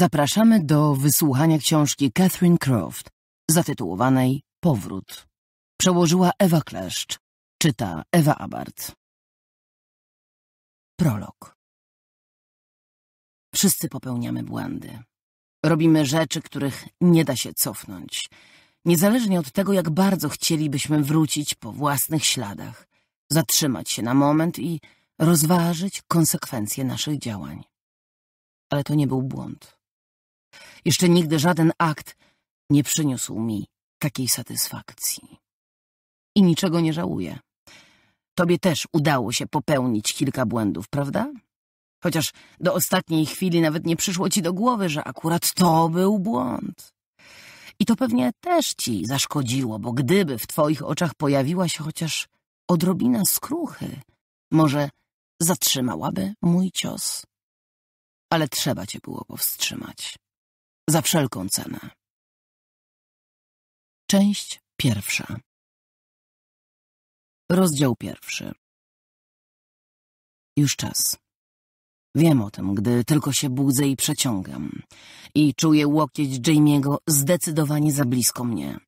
Zapraszamy do wysłuchania książki Catherine Croft zatytułowanej Powrót. Przełożyła Ewa Kleszcz. Czyta Ewa Abart. Prolog. Wszyscy popełniamy błędy. Robimy rzeczy, których nie da się cofnąć. Niezależnie od tego, jak bardzo chcielibyśmy wrócić po własnych śladach, zatrzymać się na moment i rozważyć konsekwencje naszych działań. Ale to nie był błąd. Jeszcze nigdy żaden akt nie przyniósł mi takiej satysfakcji. I niczego nie żałuję. Tobie też udało się popełnić kilka błędów, prawda? Chociaż do ostatniej chwili nawet nie przyszło ci do głowy, że akurat to był błąd. I to pewnie też ci zaszkodziło, bo gdyby w twoich oczach pojawiła się chociaż odrobina skruchy, może zatrzymałaby mój cios. Ale trzeba cię było powstrzymać. Za wszelką cenę. Część pierwsza. Rozdział pierwszy. Już czas. Wiem o tym, gdy tylko się budzę i przeciągam. I czuję łokieć Jamie'ego zdecydowanie za blisko mnie.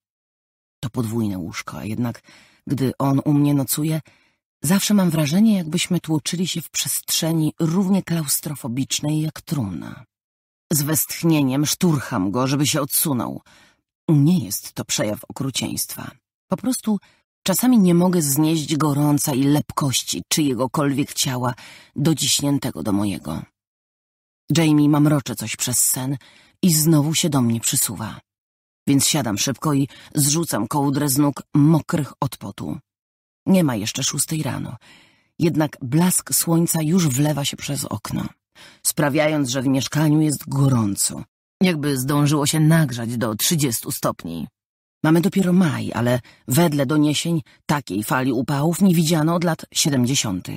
To podwójne a jednak gdy on u mnie nocuje, zawsze mam wrażenie, jakbyśmy tłoczyli się w przestrzeni równie klaustrofobicznej jak trumna. Z westchnieniem szturcham go, żeby się odsunął. Nie jest to przejaw okrucieństwa. Po prostu czasami nie mogę znieść gorąca i lepkości czyjegokolwiek ciała dociśniętego do mojego. Jamie mamrocze coś przez sen i znowu się do mnie przysuwa. Więc siadam szybko i zrzucam kołdrę z nóg mokrych od potu. Nie ma jeszcze szóstej rano, jednak blask słońca już wlewa się przez okno sprawiając, że w mieszkaniu jest gorąco. Jakby zdążyło się nagrzać do 30 stopni. Mamy dopiero maj, ale wedle doniesień takiej fali upałów nie widziano od lat 70.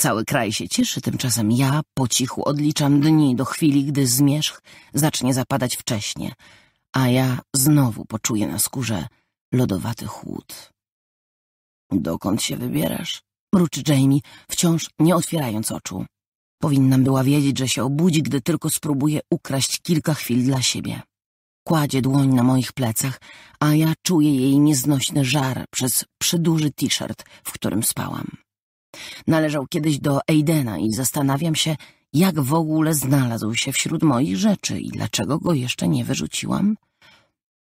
Cały kraj się cieszy, tymczasem ja po cichu odliczam dni do chwili, gdy zmierzch zacznie zapadać wcześnie, a ja znowu poczuję na skórze lodowaty chłód. Dokąd się wybierasz? mruczy Jamie, wciąż nie otwierając oczu. Powinnam była wiedzieć, że się obudzi, gdy tylko spróbuje ukraść kilka chwil dla siebie. Kładzie dłoń na moich plecach, a ja czuję jej nieznośny żar przez przyduży t-shirt, w którym spałam. Należał kiedyś do Aidena i zastanawiam się, jak w ogóle znalazł się wśród moich rzeczy i dlaczego go jeszcze nie wyrzuciłam.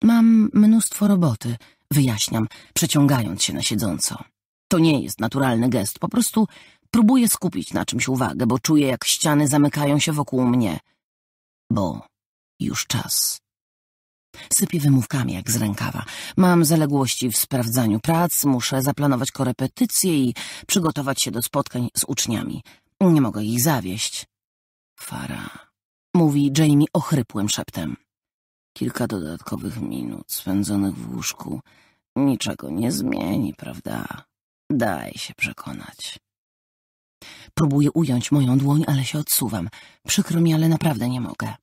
Mam mnóstwo roboty, wyjaśniam, przeciągając się na siedząco. To nie jest naturalny gest, po prostu Próbuję skupić na czymś uwagę, bo czuję, jak ściany zamykają się wokół mnie. Bo już czas. Sypię wymówkami jak z rękawa. Mam zaległości w sprawdzaniu prac, muszę zaplanować korepetycje i przygotować się do spotkań z uczniami. Nie mogę ich zawieść. Fara, mówi Jamie ochrypłym szeptem. Kilka dodatkowych minut spędzonych w łóżku niczego nie zmieni, prawda? Daj się przekonać. Próbuję ująć moją dłoń, ale się odsuwam. Przykro mi, ale naprawdę nie mogę.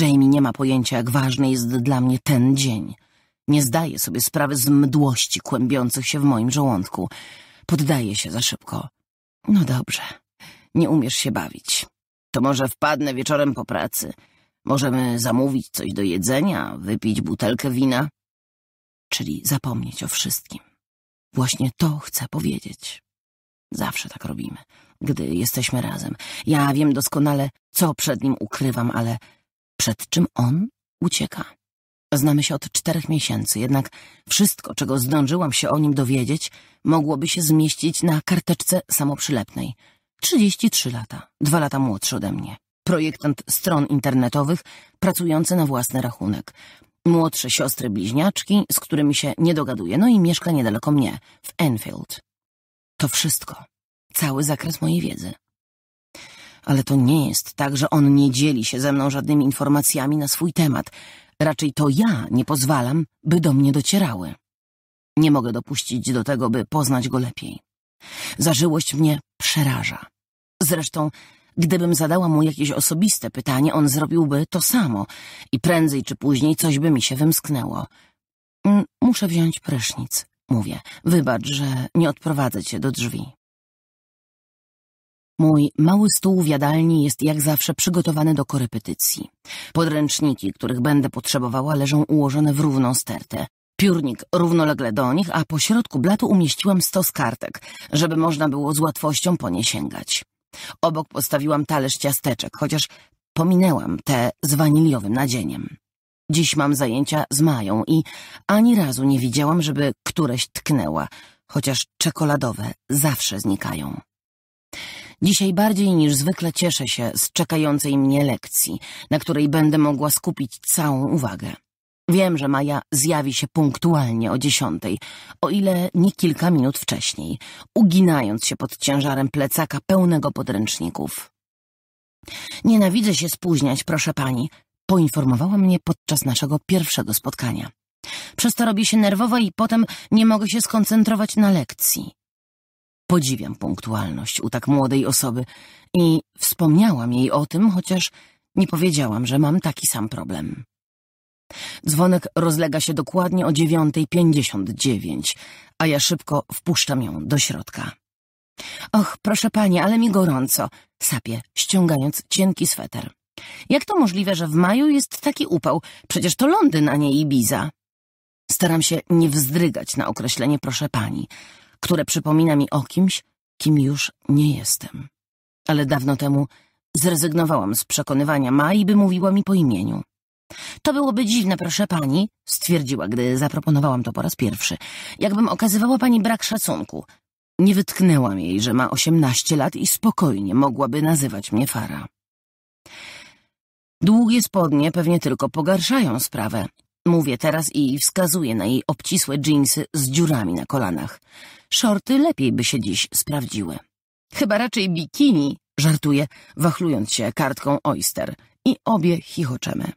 Jamie nie ma pojęcia, jak ważny jest dla mnie ten dzień. Nie zdaje sobie sprawy z mdłości kłębiących się w moim żołądku. Poddaje się za szybko. No dobrze, nie umiesz się bawić. To może wpadnę wieczorem po pracy. Możemy zamówić coś do jedzenia, wypić butelkę wina. Czyli zapomnieć o wszystkim. Właśnie to chcę powiedzieć. Zawsze tak robimy, gdy jesteśmy razem. Ja wiem doskonale, co przed nim ukrywam, ale przed czym on ucieka. Znamy się od czterech miesięcy, jednak wszystko, czego zdążyłam się o nim dowiedzieć, mogłoby się zmieścić na karteczce samoprzylepnej. Trzydzieści trzy lata, dwa lata młodszy ode mnie. Projektant stron internetowych, pracujący na własny rachunek. Młodsze siostry bliźniaczki, z którymi się nie dogaduje, no i mieszka niedaleko mnie, w Enfield. To wszystko. Cały zakres mojej wiedzy. Ale to nie jest tak, że on nie dzieli się ze mną żadnymi informacjami na swój temat. Raczej to ja nie pozwalam, by do mnie docierały. Nie mogę dopuścić do tego, by poznać go lepiej. Zażyłość mnie przeraża. Zresztą, gdybym zadała mu jakieś osobiste pytanie, on zrobiłby to samo i prędzej czy później coś by mi się wymsknęło. Muszę wziąć prysznic mówię. Wybacz, że nie odprowadzę cię do drzwi. Mój mały stół w jadalni jest jak zawsze przygotowany do korepetycji. Podręczniki, których będę potrzebowała, leżą ułożone w równą stertę. Piórnik równolegle do nich, a pośrodku blatu umieściłam stos kartek, żeby można było z łatwością po nie sięgać. Obok postawiłam talerz ciasteczek, chociaż pominęłam te z waniliowym nadzieniem. Dziś mam zajęcia z Mają i ani razu nie widziałam, żeby któreś tknęła, chociaż czekoladowe zawsze znikają. Dzisiaj bardziej niż zwykle cieszę się z czekającej mnie lekcji, na której będę mogła skupić całą uwagę. Wiem, że Maja zjawi się punktualnie o dziesiątej, o ile nie kilka minut wcześniej, uginając się pod ciężarem plecaka pełnego podręczników. Nienawidzę się spóźniać, proszę pani, poinformowała mnie podczas naszego pierwszego spotkania. Przez to robię się nerwowa i potem nie mogę się skoncentrować na lekcji. Podziwiam punktualność u tak młodej osoby i wspomniałam jej o tym, chociaż nie powiedziałam, że mam taki sam problem. Dzwonek rozlega się dokładnie o 9.59, a ja szybko wpuszczam ją do środka. Och, proszę pani, ale mi gorąco, sapie, ściągając cienki sweter. Jak to możliwe, że w maju jest taki upał? Przecież to Londyn, a nie Ibiza. Staram się nie wzdrygać na określenie proszę pani, które przypomina mi o kimś, kim już nie jestem. Ale dawno temu zrezygnowałam z przekonywania Mai, by mówiła mi po imieniu. To byłoby dziwne, proszę pani, stwierdziła, gdy zaproponowałam to po raz pierwszy. Jakbym okazywała pani brak szacunku. Nie wytknęłam jej, że ma osiemnaście lat i spokojnie mogłaby nazywać mnie Fara. Długie spodnie pewnie tylko pogarszają sprawę. Mówię teraz i wskazuję na jej obcisłe dżinsy z dziurami na kolanach. Szorty lepiej by się dziś sprawdziły. Chyba raczej bikini, Żartuję, wachlując się kartką oyster. I obie chichoczemy.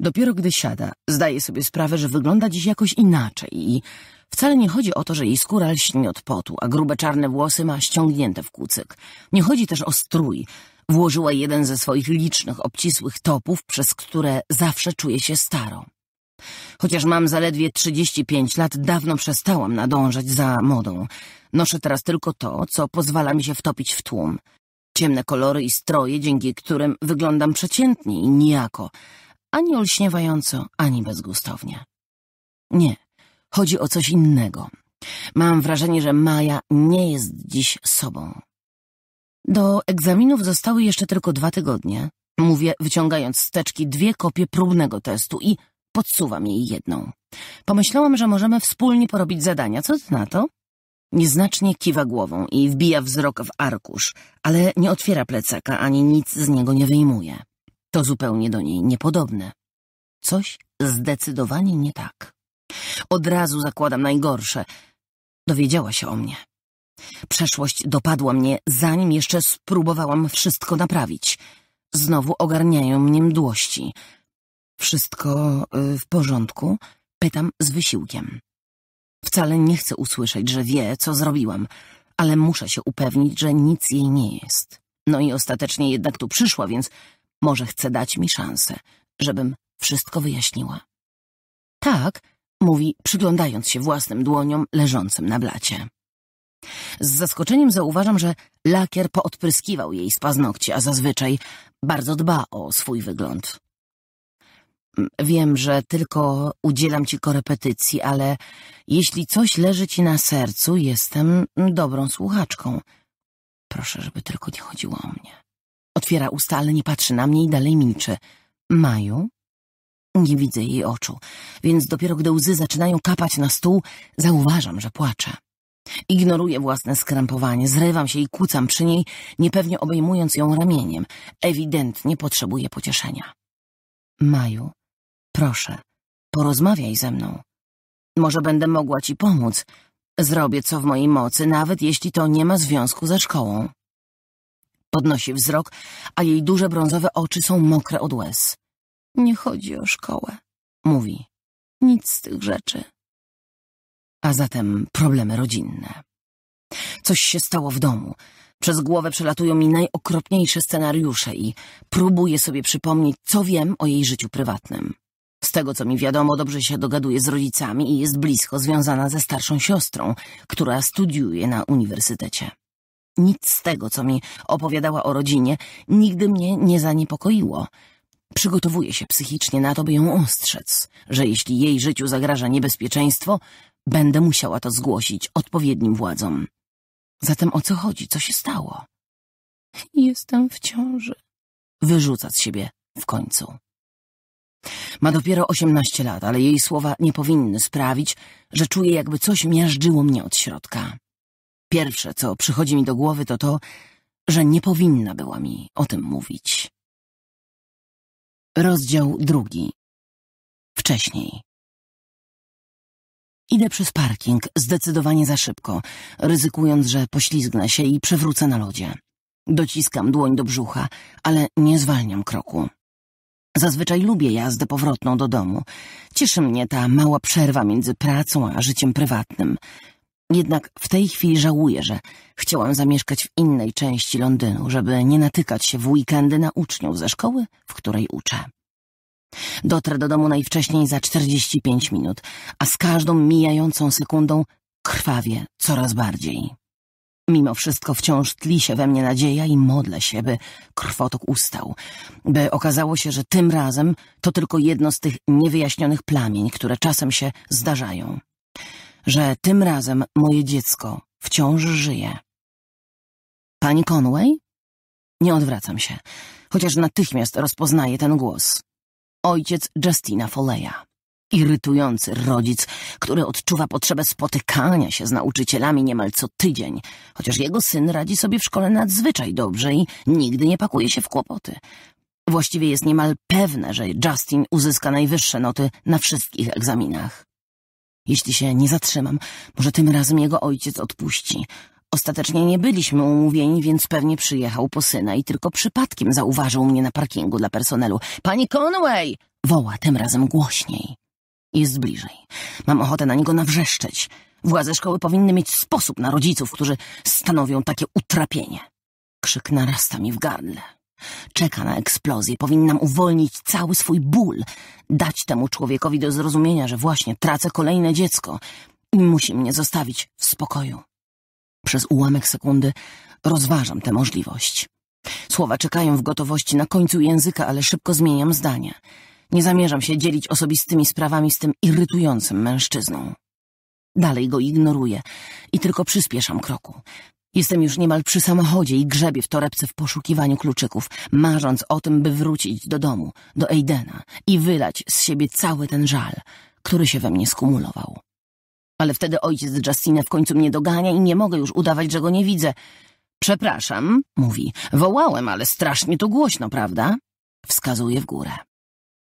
Dopiero gdy siada, zdaje sobie sprawę, że wygląda dziś jakoś inaczej i wcale nie chodzi o to, że jej skóra lśni od potu, a grube czarne włosy ma ściągnięte w kucyk. Nie chodzi też o strój, Włożyła jeden ze swoich licznych, obcisłych topów, przez które zawsze czuję się starą. Chociaż mam zaledwie 35 lat, dawno przestałam nadążać za modą. Noszę teraz tylko to, co pozwala mi się wtopić w tłum. Ciemne kolory i stroje, dzięki którym wyglądam przeciętnie i nijako. Ani olśniewająco, ani bezgustownie. Nie, chodzi o coś innego. Mam wrażenie, że Maja nie jest dziś sobą. Do egzaminów zostały jeszcze tylko dwa tygodnie. Mówię, wyciągając z teczki dwie kopie próbnego testu i podsuwam jej jedną. Pomyślałam, że możemy wspólnie porobić zadania. Co ty na to? Nieznacznie kiwa głową i wbija wzrok w arkusz, ale nie otwiera plecaka ani nic z niego nie wyjmuje. To zupełnie do niej niepodobne. Coś zdecydowanie nie tak. Od razu zakładam najgorsze. Dowiedziała się o mnie. Przeszłość dopadła mnie, zanim jeszcze spróbowałam wszystko naprawić. Znowu ogarniają mnie mdłości. Wszystko y, w porządku? Pytam z wysiłkiem. Wcale nie chcę usłyszeć, że wie, co zrobiłam, ale muszę się upewnić, że nic jej nie jest. No i ostatecznie jednak tu przyszła, więc może chce dać mi szansę, żebym wszystko wyjaśniła. Tak, mówi, przyglądając się własnym dłoniom leżącym na blacie. Z zaskoczeniem zauważam, że lakier poodpryskiwał jej z paznokci, a zazwyczaj bardzo dba o swój wygląd. Mm, wiem, że tylko udzielam ci korepetycji, ale jeśli coś leży ci na sercu, jestem dobrą słuchaczką. Proszę, żeby tylko nie chodziło o mnie. Otwiera usta, ale nie patrzy na mnie i dalej milczy. Maju? Nie widzę jej oczu, więc dopiero gdy łzy zaczynają kapać na stół, zauważam, że płacze. Ignoruję własne skrępowanie, zrywam się i kłócam przy niej, niepewnie obejmując ją ramieniem. Ewidentnie potrzebuję pocieszenia. Maju, proszę, porozmawiaj ze mną. Może będę mogła ci pomóc. Zrobię co w mojej mocy, nawet jeśli to nie ma związku ze szkołą. Podnosi wzrok, a jej duże brązowe oczy są mokre od łez. Nie chodzi o szkołę, mówi. Nic z tych rzeczy a zatem problemy rodzinne. Coś się stało w domu. Przez głowę przelatują mi najokropniejsze scenariusze i próbuję sobie przypomnieć, co wiem o jej życiu prywatnym. Z tego, co mi wiadomo, dobrze się dogaduje z rodzicami i jest blisko związana ze starszą siostrą, która studiuje na uniwersytecie. Nic z tego, co mi opowiadała o rodzinie, nigdy mnie nie zaniepokoiło. Przygotowuję się psychicznie na to, by ją ostrzec, że jeśli jej życiu zagraża niebezpieczeństwo, Będę musiała to zgłosić odpowiednim władzom. Zatem o co chodzi? Co się stało? Jestem w ciąży. Wyrzuca z siebie w końcu. Ma dopiero osiemnaście lat, ale jej słowa nie powinny sprawić, że czuję jakby coś miażdżyło mnie od środka. Pierwsze, co przychodzi mi do głowy, to to, że nie powinna była mi o tym mówić. Rozdział drugi. Wcześniej. Idę przez parking zdecydowanie za szybko, ryzykując, że poślizgnę się i przewrócę na lodzie. Dociskam dłoń do brzucha, ale nie zwalniam kroku. Zazwyczaj lubię jazdę powrotną do domu. Cieszy mnie ta mała przerwa między pracą a życiem prywatnym. Jednak w tej chwili żałuję, że chciałam zamieszkać w innej części Londynu, żeby nie natykać się w weekendy na uczniów ze szkoły, w której uczę. Dotrę do domu najwcześniej za 45 minut, a z każdą mijającą sekundą krwawie coraz bardziej. Mimo wszystko wciąż tli się we mnie nadzieja i modlę się, by krwotok ustał, by okazało się, że tym razem to tylko jedno z tych niewyjaśnionych plamień, które czasem się zdarzają. Że tym razem moje dziecko wciąż żyje. Pani Conway? Nie odwracam się, chociaż natychmiast rozpoznaję ten głos ojciec Justina Foleya. Irytujący rodzic, który odczuwa potrzebę spotykania się z nauczycielami niemal co tydzień, chociaż jego syn radzi sobie w szkole nadzwyczaj dobrze i nigdy nie pakuje się w kłopoty. Właściwie jest niemal pewne, że Justin uzyska najwyższe noty na wszystkich egzaminach. Jeśli się nie zatrzymam, może tym razem jego ojciec odpuści – Ostatecznie nie byliśmy umówieni, więc pewnie przyjechał po syna i tylko przypadkiem zauważył mnie na parkingu dla personelu. Pani Conway! Woła tym razem głośniej. Jest bliżej. Mam ochotę na niego nawrzeszczeć. Władze szkoły powinny mieć sposób na rodziców, którzy stanowią takie utrapienie. Krzyk narasta mi w gardle. Czeka na eksplozję. Powinnam uwolnić cały swój ból. Dać temu człowiekowi do zrozumienia, że właśnie tracę kolejne dziecko. Musi mnie zostawić w spokoju. Przez ułamek sekundy rozważam tę możliwość. Słowa czekają w gotowości na końcu języka, ale szybko zmieniam zdanie. Nie zamierzam się dzielić osobistymi sprawami z tym irytującym mężczyzną. Dalej go ignoruję i tylko przyspieszam kroku. Jestem już niemal przy samochodzie i grzebię w torebce w poszukiwaniu kluczyków, marząc o tym, by wrócić do domu, do Eidena i wylać z siebie cały ten żal, który się we mnie skumulował. Ale wtedy ojciec Justina w końcu mnie dogania i nie mogę już udawać, że go nie widzę. Przepraszam, mówi. Wołałem, ale strasznie to głośno, prawda? Wskazuje w górę.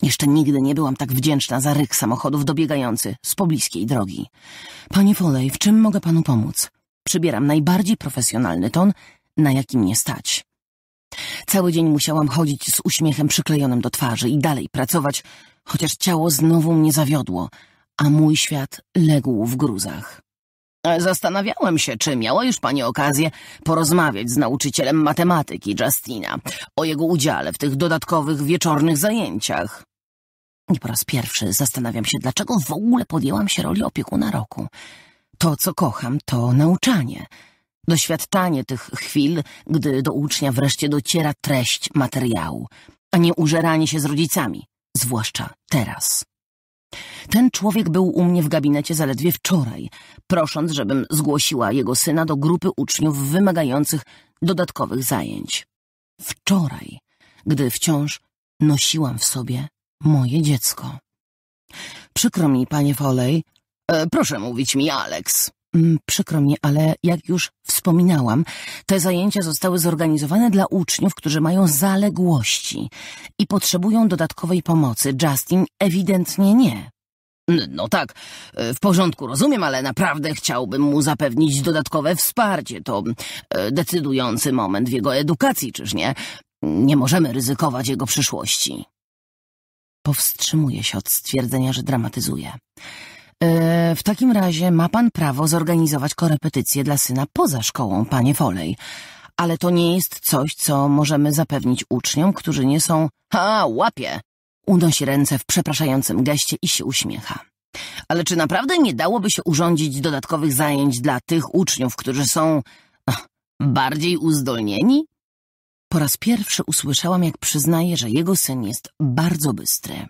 Jeszcze nigdy nie byłam tak wdzięczna za ryk samochodów dobiegający z pobliskiej drogi. Panie Foley, w czym mogę panu pomóc? Przybieram najbardziej profesjonalny ton, na jaki mnie stać. Cały dzień musiałam chodzić z uśmiechem przyklejonym do twarzy i dalej pracować, chociaż ciało znowu mnie zawiodło – a mój świat legł w gruzach. Zastanawiałem się, czy miała już pani okazję porozmawiać z nauczycielem matematyki Justina o jego udziale w tych dodatkowych wieczornych zajęciach. Nie po raz pierwszy zastanawiam się, dlaczego w ogóle podjęłam się roli opiekuna roku. To, co kocham, to nauczanie. Doświadczanie tych chwil, gdy do ucznia wreszcie dociera treść materiału, a nie użeranie się z rodzicami, zwłaszcza teraz. Ten człowiek był u mnie w gabinecie zaledwie wczoraj, prosząc, żebym zgłosiła jego syna do grupy uczniów wymagających dodatkowych zajęć. Wczoraj, gdy wciąż nosiłam w sobie moje dziecko. Przykro mi, panie Foley. E, proszę mówić mi, Alex. Mm, przykro mi, ale jak już wspominałam, te zajęcia zostały zorganizowane dla uczniów, którzy mają zaległości i potrzebują dodatkowej pomocy. Justin ewidentnie nie. No tak, e, w porządku, rozumiem, ale naprawdę chciałbym mu zapewnić dodatkowe wsparcie. To e, decydujący moment w jego edukacji, czyż nie? Nie możemy ryzykować jego przyszłości. Powstrzymuje się od stwierdzenia, że dramatyzuje. E, w takim razie ma pan prawo zorganizować korepetycje dla syna poza szkołą, panie Folej. Ale to nie jest coś, co możemy zapewnić uczniom, którzy nie są... Ha, łapie! Unosi ręce w przepraszającym geście i się uśmiecha. Ale czy naprawdę nie dałoby się urządzić dodatkowych zajęć dla tych uczniów, którzy są... bardziej uzdolnieni? Po raz pierwszy usłyszałam, jak przyznaje, że jego syn jest bardzo bystry.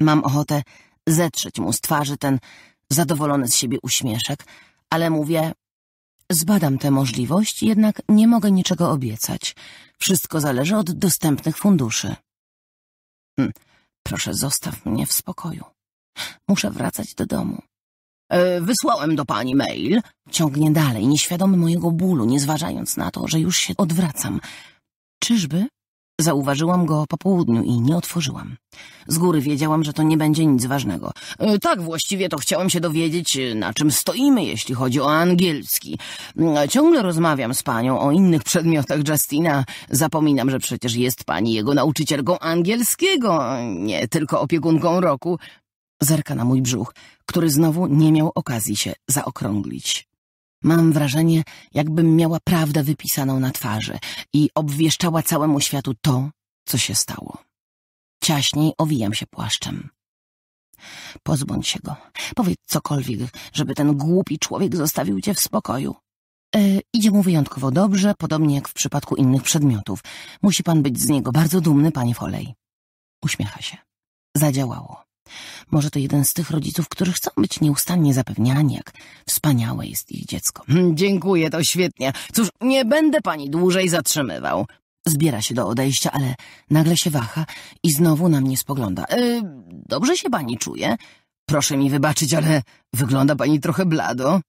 Mam ochotę zetrzeć mu z twarzy ten zadowolony z siebie uśmieszek, ale mówię, zbadam tę możliwość, jednak nie mogę niczego obiecać. Wszystko zależy od dostępnych funduszy. Hm, proszę, zostaw mnie w spokoju. Muszę wracać do domu. E, wysłałem do pani mail. Ciągnie dalej, nieświadomy mojego bólu, nie zważając na to, że już się odwracam. Czyżby? Zauważyłam go po południu i nie otworzyłam. Z góry wiedziałam, że to nie będzie nic ważnego. E, tak, właściwie to chciałam się dowiedzieć, e, na czym stoimy, jeśli chodzi o angielski. Mm, ciągle rozmawiam z panią o innych przedmiotach Justina. Zapominam, że przecież jest pani jego nauczycielką angielskiego, nie tylko opiekunką roku. Zerka na mój brzuch, który znowu nie miał okazji się zaokrąglić. Mam wrażenie, jakbym miała prawdę wypisaną na twarzy i obwieszczała całemu światu to, co się stało. Ciaśniej owijam się płaszczem. Pozbądź się go. Powiedz cokolwiek, żeby ten głupi człowiek zostawił cię w spokoju. E, idzie mu wyjątkowo dobrze, podobnie jak w przypadku innych przedmiotów. Musi pan być z niego bardzo dumny, panie Folej. Uśmiecha się. Zadziałało. Może to jeden z tych rodziców, którzy chcą być nieustannie zapewniani, jak wspaniałe jest ich dziecko. Hm, dziękuję, to świetnie. Cóż, nie będę pani dłużej zatrzymywał. Zbiera się do odejścia, ale nagle się waha i znowu na mnie spogląda. E, dobrze się pani czuje? Proszę mi wybaczyć, ale wygląda pani trochę blado.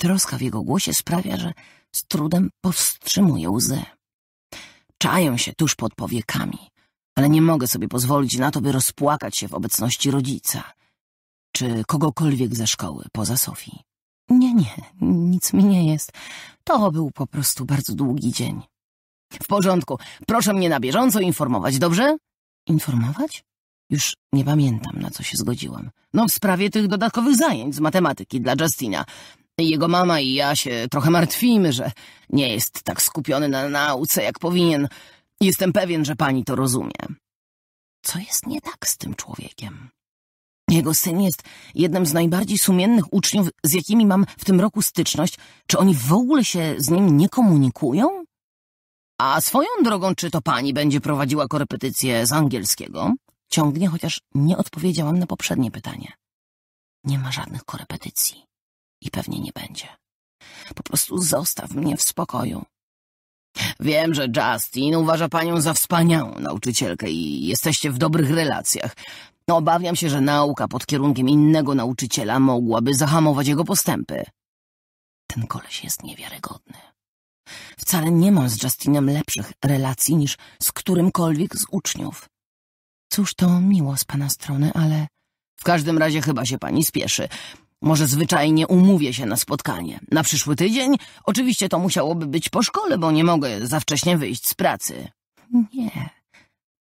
Troska w jego głosie sprawia, że z trudem powstrzymuje łzy. Czają się tuż pod powiekami ale nie mogę sobie pozwolić na to, by rozpłakać się w obecności rodzica czy kogokolwiek ze szkoły poza Sofii. Nie, nie, nic mi nie jest. To był po prostu bardzo długi dzień. W porządku, proszę mnie na bieżąco informować, dobrze? Informować? Już nie pamiętam, na co się zgodziłam. No w sprawie tych dodatkowych zajęć z matematyki dla Justina. Jego mama i ja się trochę martwimy, że nie jest tak skupiony na nauce, jak powinien. Jestem pewien, że pani to rozumie. Co jest nie tak z tym człowiekiem? Jego syn jest jednym z najbardziej sumiennych uczniów, z jakimi mam w tym roku styczność. Czy oni w ogóle się z nim nie komunikują? A swoją drogą, czy to pani będzie prowadziła korepetycje z angielskiego? Ciągnie, chociaż nie odpowiedziałam na poprzednie pytanie. Nie ma żadnych korepetycji i pewnie nie będzie. Po prostu zostaw mnie w spokoju. Wiem, że Justin uważa panią za wspaniałą nauczycielkę i jesteście w dobrych relacjach. Obawiam się, że nauka pod kierunkiem innego nauczyciela mogłaby zahamować jego postępy. Ten koleś jest niewiarygodny. Wcale nie mam z Justinem lepszych relacji niż z którymkolwiek z uczniów. Cóż to miło z pana strony, ale... W każdym razie chyba się pani spieszy. Może zwyczajnie umówię się na spotkanie. Na przyszły tydzień? Oczywiście to musiałoby być po szkole, bo nie mogę za wcześnie wyjść z pracy. Nie.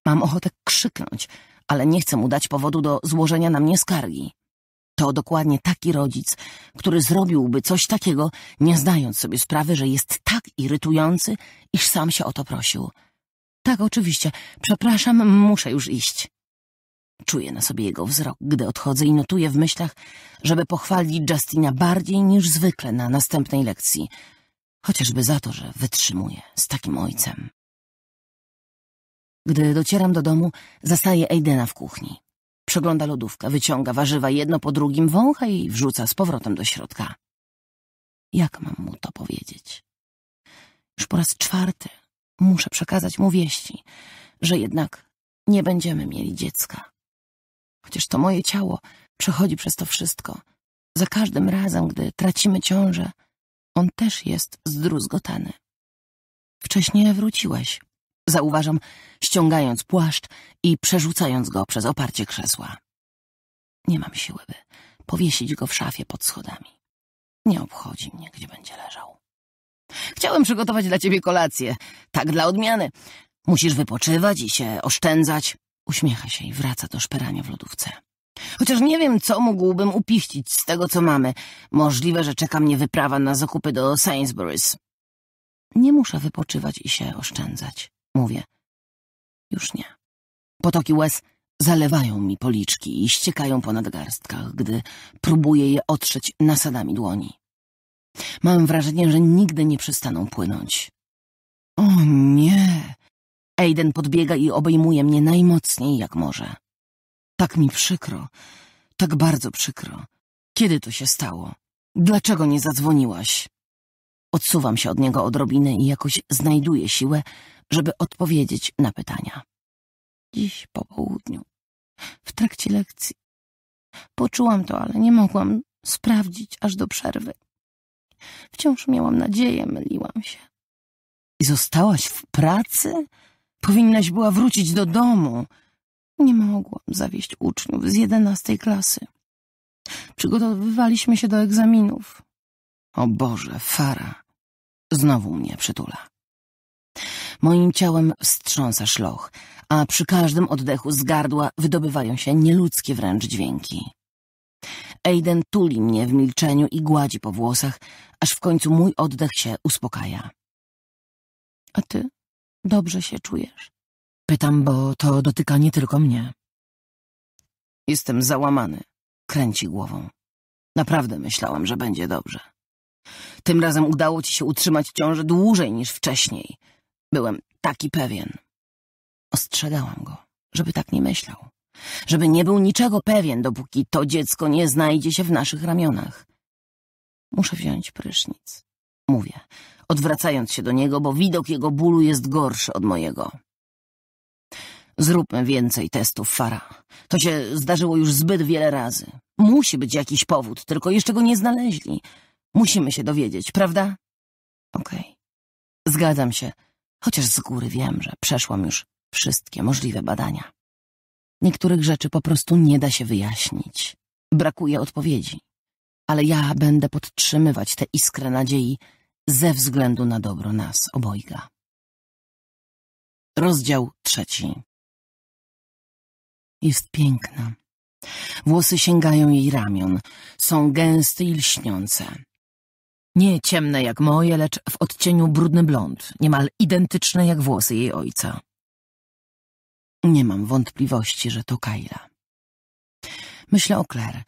Mam ochotę krzyknąć, ale nie chcę mu dać powodu do złożenia na mnie skargi. To dokładnie taki rodzic, który zrobiłby coś takiego, nie zdając sobie sprawy, że jest tak irytujący, iż sam się o to prosił. Tak, oczywiście. Przepraszam, muszę już iść. Czuję na sobie jego wzrok, gdy odchodzę i notuję w myślach, żeby pochwalić Justina bardziej niż zwykle na następnej lekcji, chociażby za to, że wytrzymuje z takim ojcem. Gdy docieram do domu, zastaję Aidena w kuchni. Przegląda lodówkę, wyciąga warzywa jedno po drugim, wącha i wrzuca z powrotem do środka. Jak mam mu to powiedzieć? Już po raz czwarty muszę przekazać mu wieści, że jednak nie będziemy mieli dziecka. Chociaż to moje ciało przechodzi przez to wszystko. Za każdym razem, gdy tracimy ciążę, on też jest zdruzgotany. Wcześniej wróciłeś, zauważam, ściągając płaszcz i przerzucając go przez oparcie krzesła. Nie mam siły, by powiesić go w szafie pod schodami. Nie obchodzi mnie, gdzie będzie leżał. Chciałem przygotować dla ciebie kolację, tak dla odmiany. Musisz wypoczywać i się oszczędzać. Uśmiecha się i wraca do szperania w lodówce. Chociaż nie wiem, co mógłbym upiścić z tego, co mamy. Możliwe, że czeka mnie wyprawa na zakupy do Sainsbury's. Nie muszę wypoczywać i się oszczędzać. Mówię. Już nie. Potoki łez zalewają mi policzki i ściekają po nadgarstkach, gdy próbuję je otrzeć nasadami dłoni. Mam wrażenie, że nigdy nie przestaną płynąć. O nie! Aiden podbiega i obejmuje mnie najmocniej jak może. Tak mi przykro, tak bardzo przykro. Kiedy to się stało? Dlaczego nie zadzwoniłaś? Odsuwam się od niego odrobinę i jakoś znajduję siłę, żeby odpowiedzieć na pytania. Dziś po południu, w trakcie lekcji. Poczułam to, ale nie mogłam sprawdzić aż do przerwy. Wciąż miałam nadzieję, myliłam się. I zostałaś w pracy? Powinnaś była wrócić do domu. Nie mogłam zawieść uczniów z jedenastej klasy. Przygotowywaliśmy się do egzaminów. O Boże, Fara. Znowu mnie przytula. Moim ciałem wstrząsa szloch, a przy każdym oddechu z gardła wydobywają się nieludzkie wręcz dźwięki. Aiden tuli mnie w milczeniu i gładzi po włosach, aż w końcu mój oddech się uspokaja. A ty? Dobrze się czujesz? Pytam, bo to dotyka nie tylko mnie. Jestem załamany. Kręci głową. Naprawdę myślałam, że będzie dobrze. Tym razem udało ci się utrzymać ciążę dłużej niż wcześniej. Byłem taki pewien. Ostrzegałam go, żeby tak nie myślał. Żeby nie był niczego pewien, dopóki to dziecko nie znajdzie się w naszych ramionach. Muszę wziąć prysznic. Mówię, odwracając się do niego, bo widok jego bólu jest gorszy od mojego. Zróbmy więcej testów, Fara. To się zdarzyło już zbyt wiele razy. Musi być jakiś powód, tylko jeszcze go nie znaleźli. Musimy się dowiedzieć, prawda? Okej. Okay. Zgadzam się, chociaż z góry wiem, że przeszłam już wszystkie możliwe badania. Niektórych rzeczy po prostu nie da się wyjaśnić. Brakuje odpowiedzi. Ale ja będę podtrzymywać tę iskrę nadziei, ze względu na dobro nas obojga. Rozdział trzeci Jest piękna. Włosy sięgają jej ramion, są gęste i lśniące. Nie ciemne jak moje, lecz w odcieniu brudny blond, niemal identyczne jak włosy jej ojca. Nie mam wątpliwości, że to Kaila. Myślę o Claire,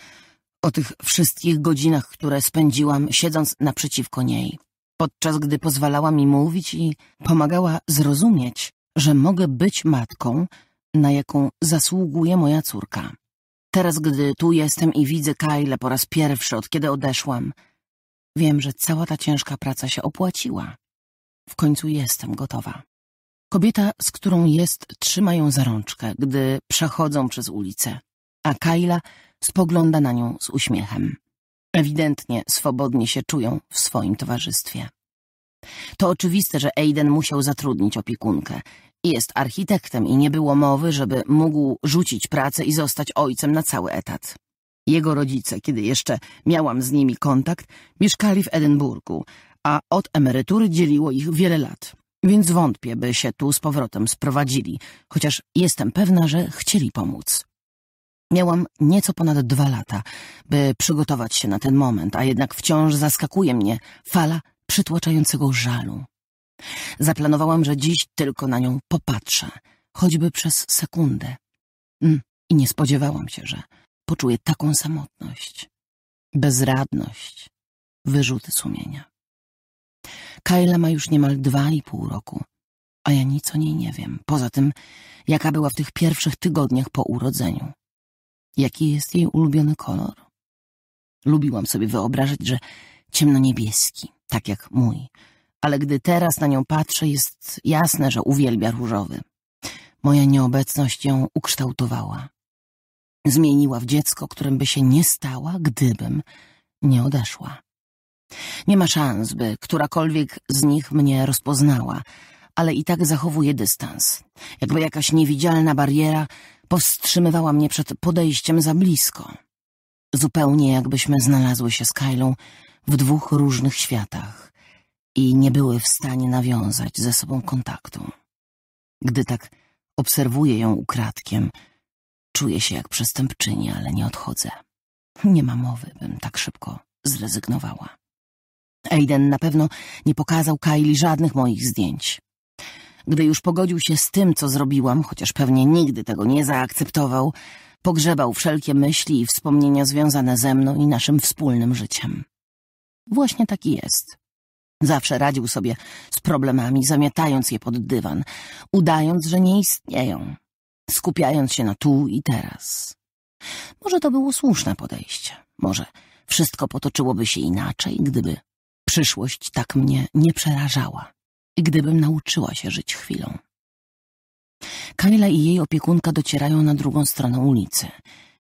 o tych wszystkich godzinach, które spędziłam siedząc naprzeciwko niej podczas gdy pozwalała mi mówić i pomagała zrozumieć, że mogę być matką, na jaką zasługuje moja córka. Teraz, gdy tu jestem i widzę Kyle po raz pierwszy, od kiedy odeszłam, wiem, że cała ta ciężka praca się opłaciła. W końcu jestem gotowa. Kobieta, z którą jest, trzyma ją za rączkę, gdy przechodzą przez ulicę, a Kayla spogląda na nią z uśmiechem. Ewidentnie swobodnie się czują w swoim towarzystwie. To oczywiste, że Aiden musiał zatrudnić opiekunkę. Jest architektem i nie było mowy, żeby mógł rzucić pracę i zostać ojcem na cały etat. Jego rodzice, kiedy jeszcze miałam z nimi kontakt, mieszkali w Edynburgu, a od emerytury dzieliło ich wiele lat. Więc wątpię, by się tu z powrotem sprowadzili, chociaż jestem pewna, że chcieli pomóc. Miałam nieco ponad dwa lata, by przygotować się na ten moment, a jednak wciąż zaskakuje mnie fala przytłaczającego żalu. Zaplanowałam, że dziś tylko na nią popatrzę, choćby przez sekundę. Mm, I nie spodziewałam się, że poczuję taką samotność, bezradność, wyrzuty sumienia. Kayla ma już niemal dwa i pół roku, a ja nic o niej nie wiem, poza tym, jaka była w tych pierwszych tygodniach po urodzeniu jaki jest jej ulubiony kolor. Lubiłam sobie wyobrażać, że ciemnoniebieski, tak jak mój, ale gdy teraz na nią patrzę, jest jasne, że uwielbia różowy. Moja nieobecność ją ukształtowała. Zmieniła w dziecko, którym by się nie stała, gdybym nie odeszła. Nie ma szans, by którakolwiek z nich mnie rozpoznała, ale i tak zachowuje dystans, jakby jakaś niewidzialna bariera powstrzymywała mnie przed podejściem za blisko. Zupełnie jakbyśmy znalazły się z Kylą w dwóch różnych światach i nie były w stanie nawiązać ze sobą kontaktu. Gdy tak obserwuję ją ukradkiem, czuję się jak przestępczyni, ale nie odchodzę. Nie ma mowy, bym tak szybko zrezygnowała. Aiden na pewno nie pokazał Kylie żadnych moich zdjęć. Gdy już pogodził się z tym, co zrobiłam, chociaż pewnie nigdy tego nie zaakceptował, pogrzebał wszelkie myśli i wspomnienia związane ze mną i naszym wspólnym życiem. Właśnie taki jest. Zawsze radził sobie z problemami, zamiatając je pod dywan, udając, że nie istnieją, skupiając się na tu i teraz. Może to było słuszne podejście. Może wszystko potoczyłoby się inaczej, gdyby przyszłość tak mnie nie przerażała gdybym nauczyła się żyć chwilą. Kayla i jej opiekunka docierają na drugą stronę ulicy.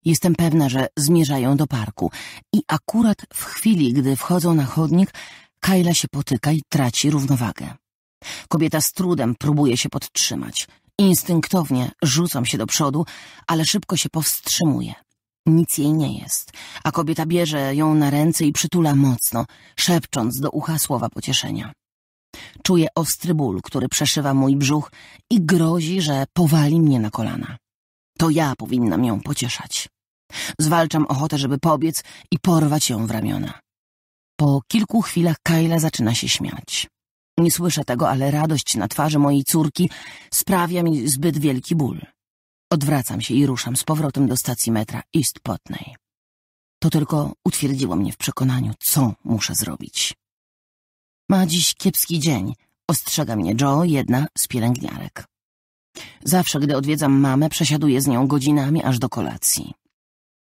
Jestem pewna, że zmierzają do parku i akurat w chwili, gdy wchodzą na chodnik, Kajla się potyka i traci równowagę. Kobieta z trudem próbuje się podtrzymać. Instynktownie rzucam się do przodu, ale szybko się powstrzymuje. Nic jej nie jest, a kobieta bierze ją na ręce i przytula mocno, szepcząc do ucha słowa pocieszenia. Czuję ostry ból, który przeszywa mój brzuch i grozi, że powali mnie na kolana. To ja powinnam ją pocieszać. Zwalczam ochotę, żeby pobiec i porwać ją w ramiona. Po kilku chwilach Kayla zaczyna się śmiać. Nie słyszę tego, ale radość na twarzy mojej córki sprawia mi zbyt wielki ból. Odwracam się i ruszam z powrotem do stacji metra East Potney. To tylko utwierdziło mnie w przekonaniu, co muszę zrobić. Ma dziś kiepski dzień, ostrzega mnie Joe, jedna z pielęgniarek. Zawsze, gdy odwiedzam mamę, przesiaduję z nią godzinami aż do kolacji.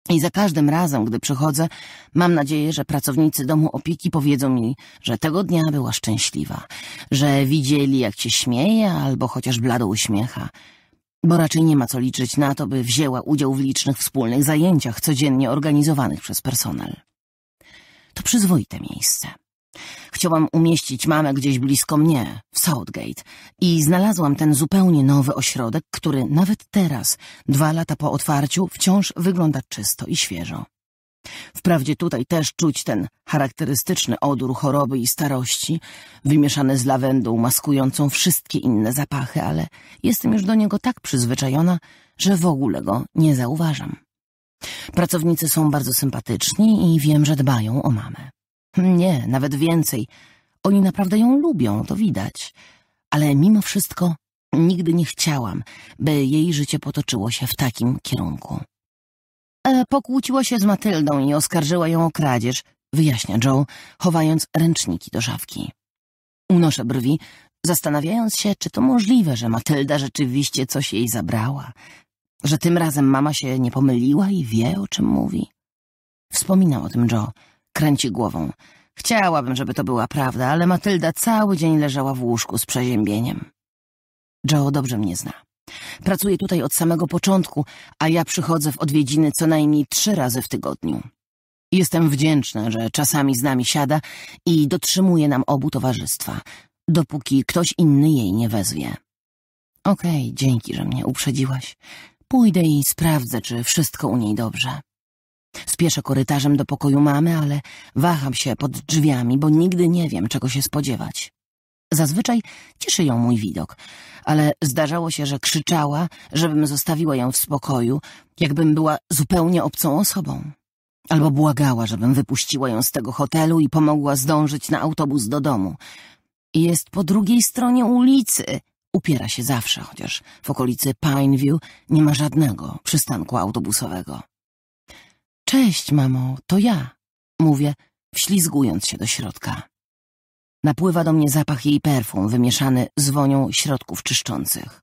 I za każdym razem, gdy przychodzę, mam nadzieję, że pracownicy domu opieki powiedzą mi, że tego dnia była szczęśliwa, że widzieli, jak się śmieje albo chociaż blado uśmiecha, bo raczej nie ma co liczyć na to, by wzięła udział w licznych wspólnych zajęciach codziennie organizowanych przez personel. To przyzwoite miejsce. Chciałam umieścić mamę gdzieś blisko mnie, w Southgate, i znalazłam ten zupełnie nowy ośrodek, który nawet teraz, dwa lata po otwarciu, wciąż wygląda czysto i świeżo. Wprawdzie tutaj też czuć ten charakterystyczny odór choroby i starości, wymieszany z lawendą maskującą wszystkie inne zapachy, ale jestem już do niego tak przyzwyczajona, że w ogóle go nie zauważam. Pracownicy są bardzo sympatyczni i wiem, że dbają o mamę. Nie, nawet więcej. Oni naprawdę ją lubią, to widać. Ale mimo wszystko nigdy nie chciałam, by jej życie potoczyło się w takim kierunku. E, pokłóciła się z Matyldą i oskarżyła ją o kradzież, wyjaśnia Joe, chowając ręczniki do żawki. Unoszę brwi, zastanawiając się, czy to możliwe, że Matylda rzeczywiście coś jej zabrała, że tym razem mama się nie pomyliła i wie, o czym mówi. Wspominał o tym Joe, Kręci głową. Chciałabym, żeby to była prawda, ale Matylda cały dzień leżała w łóżku z przeziębieniem. Joe dobrze mnie zna. Pracuję tutaj od samego początku, a ja przychodzę w odwiedziny co najmniej trzy razy w tygodniu. Jestem wdzięczna, że czasami z nami siada i dotrzymuje nam obu towarzystwa, dopóki ktoś inny jej nie wezwie. Okej, okay, dzięki, że mnie uprzedziłaś. Pójdę i sprawdzę, czy wszystko u niej dobrze. Spieszę korytarzem do pokoju mamy, ale waham się pod drzwiami, bo nigdy nie wiem, czego się spodziewać. Zazwyczaj cieszy ją mój widok, ale zdarzało się, że krzyczała, żebym zostawiła ją w spokoju, jakbym była zupełnie obcą osobą. Albo błagała, żebym wypuściła ją z tego hotelu i pomogła zdążyć na autobus do domu. jest po drugiej stronie ulicy. Upiera się zawsze, chociaż w okolicy Pineview nie ma żadnego przystanku autobusowego. Cześć, mamo, to ja, mówię, wślizgując się do środka. Napływa do mnie zapach jej perfum wymieszany z wonią środków czyszczących.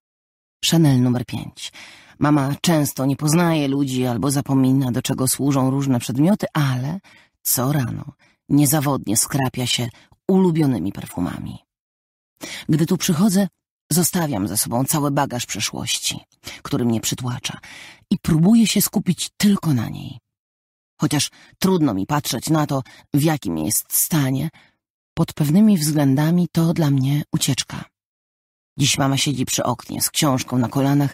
Chanel numer 5. Mama często nie poznaje ludzi albo zapomina, do czego służą różne przedmioty, ale co rano niezawodnie skrapia się ulubionymi perfumami. Gdy tu przychodzę, zostawiam za sobą cały bagaż przeszłości, który mnie przytłacza i próbuję się skupić tylko na niej chociaż trudno mi patrzeć na to, w jakim jest stanie. Pod pewnymi względami to dla mnie ucieczka. Dziś mama siedzi przy oknie z książką na kolanach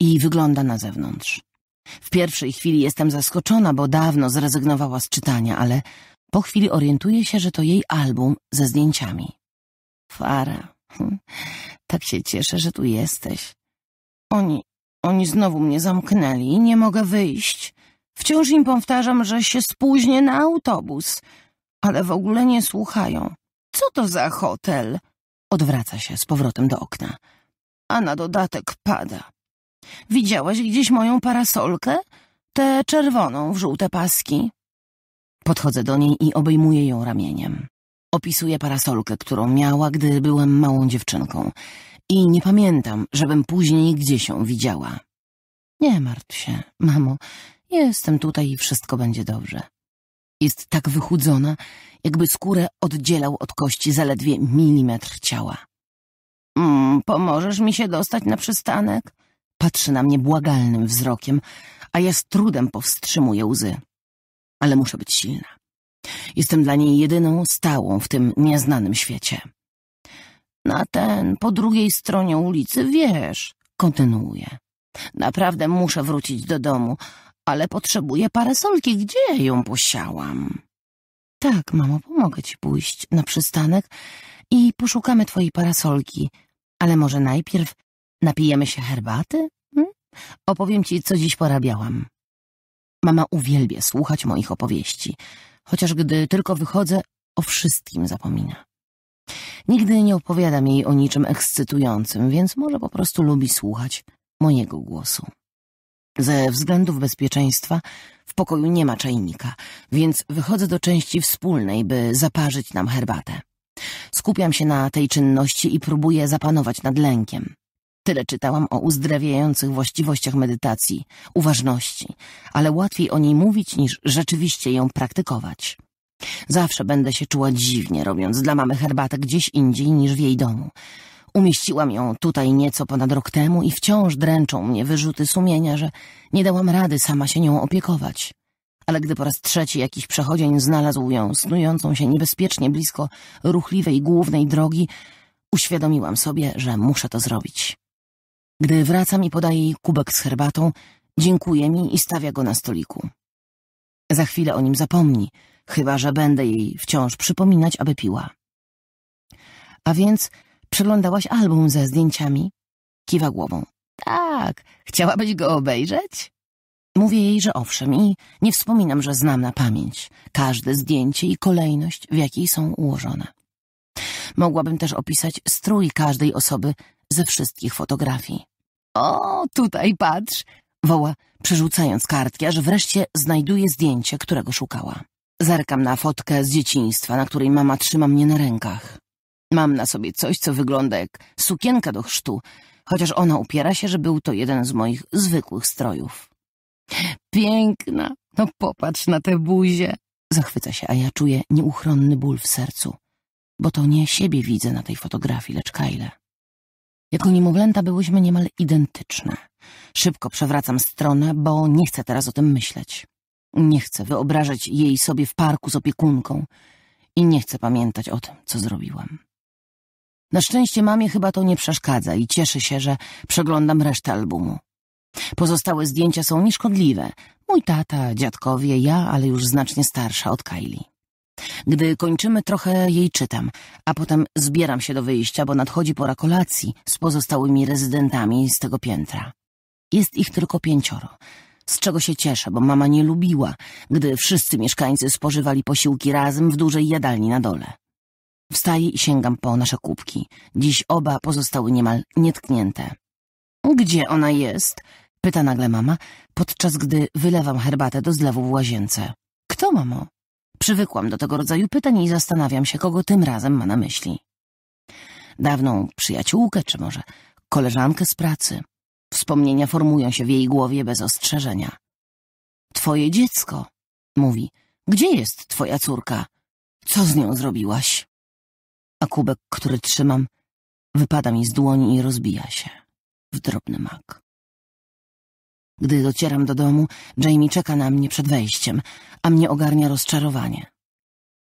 i wygląda na zewnątrz. W pierwszej chwili jestem zaskoczona, bo dawno zrezygnowała z czytania, ale po chwili orientuję się, że to jej album ze zdjęciami. Fara, hm. tak się cieszę, że tu jesteś. Oni, oni znowu mnie zamknęli i nie mogę wyjść. Wciąż im powtarzam, że się spóźnię na autobus, ale w ogóle nie słuchają. Co to za hotel? Odwraca się z powrotem do okna. A na dodatek pada. Widziałaś gdzieś moją parasolkę? Tę czerwoną w żółte paski. Podchodzę do niej i obejmuję ją ramieniem. Opisuję parasolkę, którą miała, gdy byłam małą dziewczynką. I nie pamiętam, żebym później gdzieś ją widziała. Nie martw się, mamo. Jestem tutaj i wszystko będzie dobrze. Jest tak wychudzona, jakby skórę oddzielał od kości zaledwie milimetr ciała. Mm, pomożesz mi się dostać na przystanek? Patrzy na mnie błagalnym wzrokiem, a ja z trudem powstrzymuję łzy. Ale muszę być silna. Jestem dla niej jedyną stałą w tym nieznanym świecie. Na ten, po drugiej stronie ulicy, wiesz, kontynuuję. Naprawdę muszę wrócić do domu, ale potrzebuję parasolki. Gdzie ją posiałam? Tak, mamo, pomogę ci pójść na przystanek i poszukamy twojej parasolki. Ale może najpierw napijemy się herbaty? Hmm? Opowiem ci, co dziś porabiałam. Mama uwielbia słuchać moich opowieści, chociaż gdy tylko wychodzę, o wszystkim zapomina. Nigdy nie opowiadam jej o niczym ekscytującym, więc może po prostu lubi słuchać mojego głosu. Ze względów bezpieczeństwa w pokoju nie ma czajnika, więc wychodzę do części wspólnej, by zaparzyć nam herbatę. Skupiam się na tej czynności i próbuję zapanować nad lękiem. Tyle czytałam o uzdrawiających właściwościach medytacji, uważności, ale łatwiej o niej mówić niż rzeczywiście ją praktykować. Zawsze będę się czuła dziwnie, robiąc dla mamy herbatę gdzieś indziej niż w jej domu. Umieściłam ją tutaj nieco ponad rok temu i wciąż dręczą mnie wyrzuty sumienia, że nie dałam rady sama się nią opiekować. Ale gdy po raz trzeci jakiś przechodzień znalazł ją snującą się niebezpiecznie blisko ruchliwej głównej drogi, uświadomiłam sobie, że muszę to zrobić. Gdy wracam i podaję jej kubek z herbatą, dziękuje mi i stawia go na stoliku. Za chwilę o nim zapomni, chyba że będę jej wciąż przypominać, aby piła. A więc Przeglądałaś album ze zdjęciami? Kiwa głową. Tak, chciałabyś go obejrzeć? Mówię jej, że owszem i nie wspominam, że znam na pamięć każde zdjęcie i kolejność, w jakiej są ułożone. Mogłabym też opisać strój każdej osoby ze wszystkich fotografii. O, tutaj patrz! Woła, przerzucając kartki, aż wreszcie znajduje zdjęcie, którego szukała. Zerkam na fotkę z dzieciństwa, na której mama trzyma mnie na rękach. Mam na sobie coś, co wygląda jak sukienka do chrztu, chociaż ona upiera się, że był to jeden z moich zwykłych strojów. Piękna, no popatrz na te buzię. Zachwyca się, a ja czuję nieuchronny ból w sercu, bo to nie siebie widzę na tej fotografii, lecz Kyle. Jako niemowlęta byłyśmy niemal identyczne. Szybko przewracam stronę, bo nie chcę teraz o tym myśleć. Nie chcę wyobrażać jej sobie w parku z opiekunką i nie chcę pamiętać o tym, co zrobiłam. Na szczęście mamie chyba to nie przeszkadza i cieszy się, że przeglądam resztę albumu. Pozostałe zdjęcia są nieszkodliwe. Mój tata, dziadkowie, ja, ale już znacznie starsza od Kylie. Gdy kończymy, trochę jej czytam, a potem zbieram się do wyjścia, bo nadchodzi pora kolacji z pozostałymi rezydentami z tego piętra. Jest ich tylko pięcioro, z czego się cieszę, bo mama nie lubiła, gdy wszyscy mieszkańcy spożywali posiłki razem w dużej jadalni na dole. Wstaję i sięgam po nasze kubki. Dziś oba pozostały niemal nietknięte. Gdzie ona jest? Pyta nagle mama, podczas gdy wylewam herbatę do zlewu w łazience. Kto, mamo? Przywykłam do tego rodzaju pytań i zastanawiam się, kogo tym razem ma na myśli. Dawną przyjaciółkę, czy może koleżankę z pracy. Wspomnienia formują się w jej głowie bez ostrzeżenia. Twoje dziecko, mówi. Gdzie jest twoja córka? Co z nią zrobiłaś? a kubek, który trzymam, wypada mi z dłoni i rozbija się w drobny mak. Gdy docieram do domu, Jamie czeka na mnie przed wejściem, a mnie ogarnia rozczarowanie.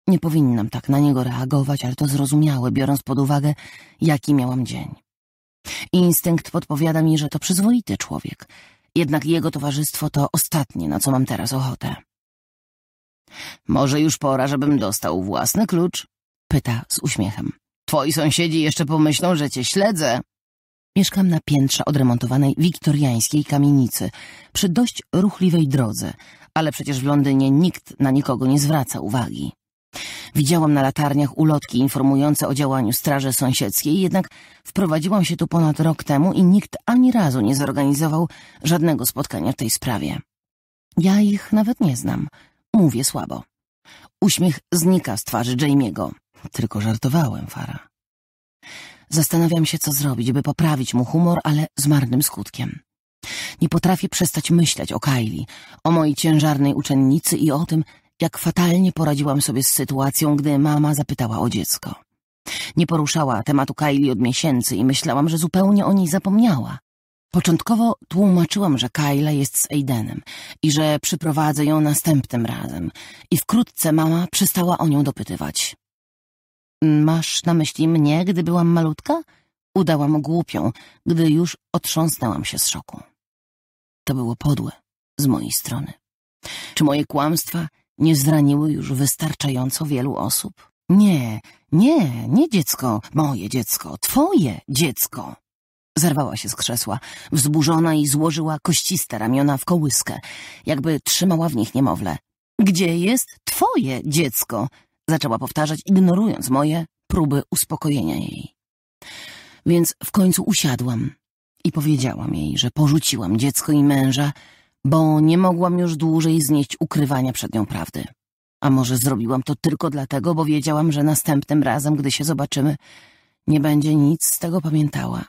Nie powinnam tak na niego reagować, ale to zrozumiałe, biorąc pod uwagę, jaki miałam dzień. Instynkt podpowiada mi, że to przyzwoity człowiek, jednak jego towarzystwo to ostatnie, na co mam teraz ochotę. Może już pora, żebym dostał własny klucz, Pyta z uśmiechem. Twoi sąsiedzi jeszcze pomyślą, że cię śledzę. Mieszkam na piętrze odremontowanej wiktoriańskiej kamienicy, przy dość ruchliwej drodze, ale przecież w Londynie nikt na nikogo nie zwraca uwagi. Widziałam na latarniach ulotki informujące o działaniu straży sąsiedzkiej, jednak wprowadziłam się tu ponad rok temu i nikt ani razu nie zorganizował żadnego spotkania w tej sprawie. Ja ich nawet nie znam. Mówię słabo. Uśmiech znika z twarzy Jamie'ego. Tylko żartowałem, Fara. Zastanawiam się, co zrobić, by poprawić mu humor, ale z marnym skutkiem. Nie potrafię przestać myśleć o Kylie, o mojej ciężarnej uczennicy i o tym, jak fatalnie poradziłam sobie z sytuacją, gdy mama zapytała o dziecko. Nie poruszała tematu Kylie od miesięcy i myślałam, że zupełnie o niej zapomniała. Początkowo tłumaczyłam, że Kyla jest z Aidenem i że przyprowadzę ją następnym razem i wkrótce mama przestała o nią dopytywać. Masz na myśli mnie, gdy byłam malutka? Udałam głupią, gdy już otrząsnęłam się z szoku. To było podłe z mojej strony. Czy moje kłamstwa nie zraniły już wystarczająco wielu osób? Nie, nie, nie dziecko, moje dziecko, twoje dziecko. Zerwała się z krzesła, wzburzona i złożyła kościste ramiona w kołyskę, jakby trzymała w nich niemowlę. Gdzie jest twoje dziecko? Zaczęła powtarzać, ignorując moje próby uspokojenia jej. Więc w końcu usiadłam i powiedziałam jej, że porzuciłam dziecko i męża, bo nie mogłam już dłużej znieść ukrywania przed nią prawdy. A może zrobiłam to tylko dlatego, bo wiedziałam, że następnym razem, gdy się zobaczymy, nie będzie nic z tego pamiętała.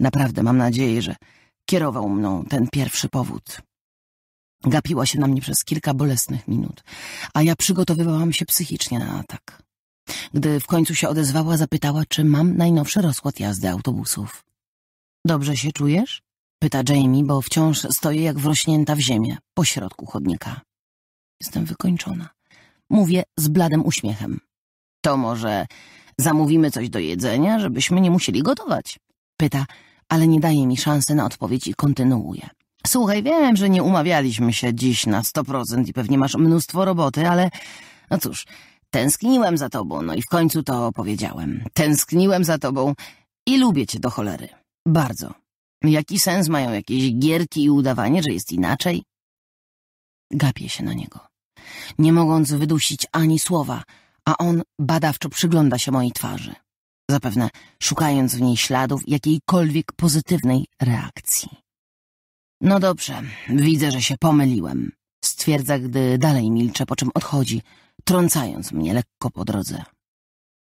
Naprawdę mam nadzieję, że kierował mną ten pierwszy powód. Gapiła się na mnie przez kilka bolesnych minut, a ja przygotowywałam się psychicznie na atak. Gdy w końcu się odezwała, zapytała, czy mam najnowszy rozkład jazdy autobusów. Dobrze się czujesz? Pyta Jamie, bo wciąż stoję jak wrośnięta w ziemię, pośrodku chodnika. Jestem wykończona. Mówię z bladym uśmiechem. To może zamówimy coś do jedzenia, żebyśmy nie musieli gotować? Pyta, ale nie daje mi szansy na odpowiedź i kontynuuje. Słuchaj, wiem, że nie umawialiśmy się dziś na 100% i pewnie masz mnóstwo roboty, ale no cóż, tęskniłem za tobą, no i w końcu to powiedziałem. Tęskniłem za tobą i lubię cię do cholery. Bardzo. Jaki sens mają jakieś gierki i udawanie, że jest inaczej? Gapię się na niego, nie mogąc wydusić ani słowa, a on badawczo przygląda się mojej twarzy, zapewne szukając w niej śladów jakiejkolwiek pozytywnej reakcji. No dobrze, widzę, że się pomyliłem. Stwierdza, gdy dalej milczę, po czym odchodzi, trącając mnie lekko po drodze.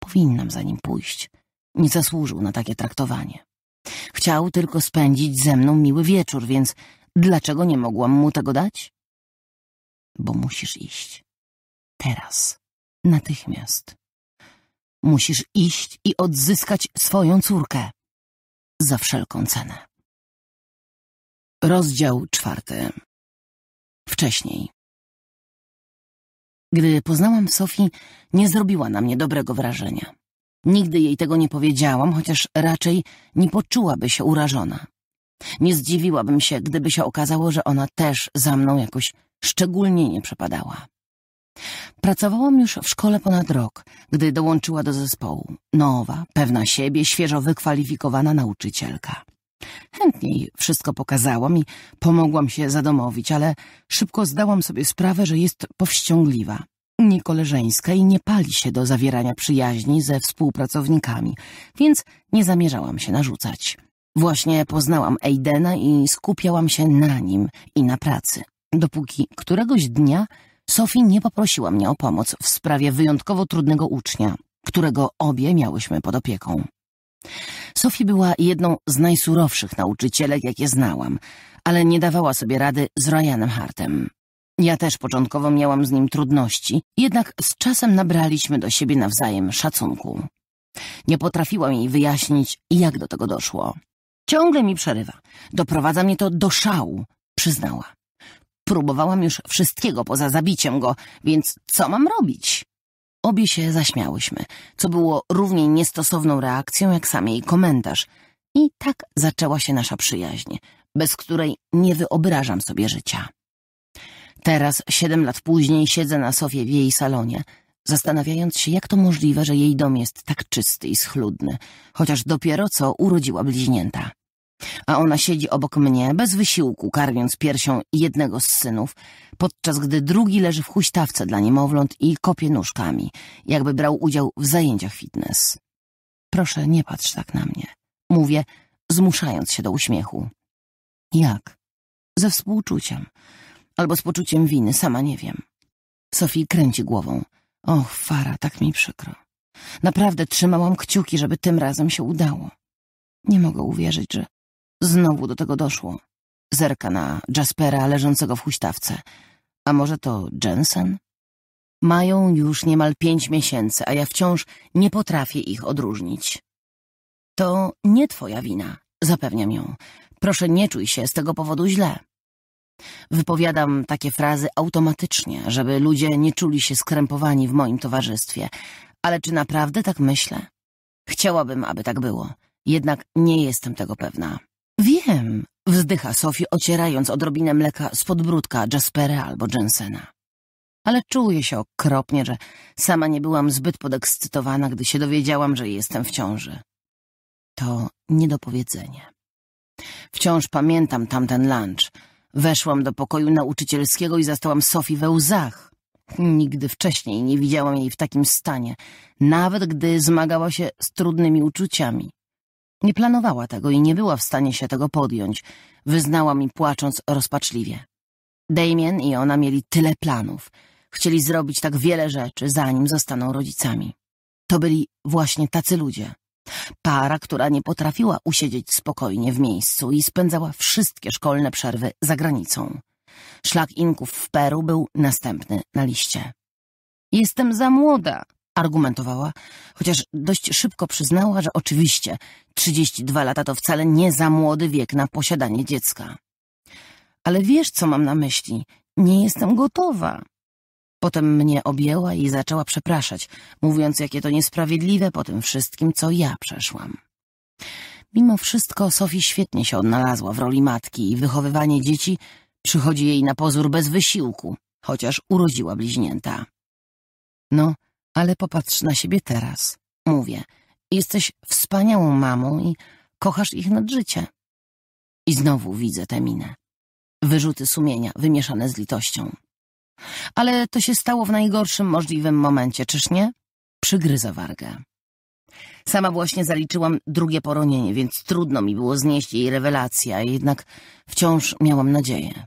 Powinnam za nim pójść. Nie zasłużył na takie traktowanie. Chciał tylko spędzić ze mną miły wieczór, więc dlaczego nie mogłam mu tego dać? Bo musisz iść. Teraz. Natychmiast. Musisz iść i odzyskać swoją córkę. Za wszelką cenę. Rozdział czwarty. Wcześniej. Gdy poznałam Sofii, nie zrobiła na mnie dobrego wrażenia. Nigdy jej tego nie powiedziałam, chociaż raczej nie poczułaby się urażona. Nie zdziwiłabym się, gdyby się okazało, że ona też za mną jakoś szczególnie nie przepadała. Pracowałam już w szkole ponad rok, gdy dołączyła do zespołu. Nowa, pewna siebie, świeżo wykwalifikowana nauczycielka. Chętniej wszystko pokazałam i pomogłam się zadomowić, ale szybko zdałam sobie sprawę, że jest powściągliwa, niekoleżeńska i nie pali się do zawierania przyjaźni ze współpracownikami, więc nie zamierzałam się narzucać. Właśnie poznałam Aidena i skupiałam się na nim i na pracy, dopóki któregoś dnia Sophie nie poprosiła mnie o pomoc w sprawie wyjątkowo trudnego ucznia, którego obie miałyśmy pod opieką. Sophie była jedną z najsurowszych nauczycielek, jakie znałam, ale nie dawała sobie rady z Ryanem Hartem. Ja też początkowo miałam z nim trudności, jednak z czasem nabraliśmy do siebie nawzajem szacunku. Nie potrafiłam jej wyjaśnić, jak do tego doszło. Ciągle mi przerywa. Doprowadza mnie to do szału, przyznała. Próbowałam już wszystkiego poza zabiciem go, więc co mam robić? Obie się zaśmiałyśmy, co było równie niestosowną reakcją jak sam jej komentarz. I tak zaczęła się nasza przyjaźń, bez której nie wyobrażam sobie życia. Teraz, siedem lat później, siedzę na sofie w jej salonie, zastanawiając się, jak to możliwe, że jej dom jest tak czysty i schludny, chociaż dopiero co urodziła bliźnięta. A ona siedzi obok mnie, bez wysiłku, karmiąc piersią jednego z synów, podczas gdy drugi leży w huśtawce dla niemowląt i kopie nóżkami, jakby brał udział w zajęciach fitness. Proszę, nie patrz tak na mnie. Mówię, zmuszając się do uśmiechu. Jak? Ze współczuciem. Albo z poczuciem winy, sama nie wiem. Sofii kręci głową. Och, Fara, tak mi przykro. Naprawdę trzymałam kciuki, żeby tym razem się udało. Nie mogę uwierzyć, że znowu do tego doszło. Zerka na Jaspera leżącego w huśtawce. A może to Jensen? Mają już niemal pięć miesięcy, a ja wciąż nie potrafię ich odróżnić. To nie twoja wina, zapewniam ją. Proszę nie czuj się z tego powodu źle. Wypowiadam takie frazy automatycznie, żeby ludzie nie czuli się skrępowani w moim towarzystwie. Ale czy naprawdę tak myślę? Chciałabym, aby tak było, jednak nie jestem tego pewna. Wiem, wzdycha Sophie, ocierając odrobinę mleka z podbródka Jaspera albo Jensena. Ale czuję się okropnie, że sama nie byłam zbyt podekscytowana, gdy się dowiedziałam, że jestem w ciąży. To niedopowiedzenie. Wciąż pamiętam tamten lunch. Weszłam do pokoju nauczycielskiego i zastałam Sophie we łzach. Nigdy wcześniej nie widziałam jej w takim stanie, nawet gdy zmagała się z trudnymi uczuciami. Nie planowała tego i nie była w stanie się tego podjąć, wyznała mi płacząc rozpaczliwie. Damien i ona mieli tyle planów. Chcieli zrobić tak wiele rzeczy, zanim zostaną rodzicami. To byli właśnie tacy ludzie. Para, która nie potrafiła usiedzieć spokojnie w miejscu i spędzała wszystkie szkolne przerwy za granicą. Szlak Inków w Peru był następny na liście. Jestem za młoda, argumentowała, chociaż dość szybko przyznała, że oczywiście 32 lata to wcale nie za młody wiek na posiadanie dziecka. Ale wiesz, co mam na myśli? Nie jestem gotowa. Potem mnie objęła i zaczęła przepraszać, mówiąc, jakie to niesprawiedliwe po tym wszystkim, co ja przeszłam. Mimo wszystko Sofii świetnie się odnalazła w roli matki i wychowywanie dzieci przychodzi jej na pozór bez wysiłku, chociaż urodziła bliźnięta. No, ale popatrz na siebie teraz. Mówię, jesteś wspaniałą mamą i kochasz ich nad życie. I znowu widzę tę minę. Wyrzuty sumienia wymieszane z litością. Ale to się stało w najgorszym możliwym momencie, czyż nie? Przygryza wargę. Sama właśnie zaliczyłam drugie poronienie, więc trudno mi było znieść jej rewelację, a jednak wciąż miałam nadzieję.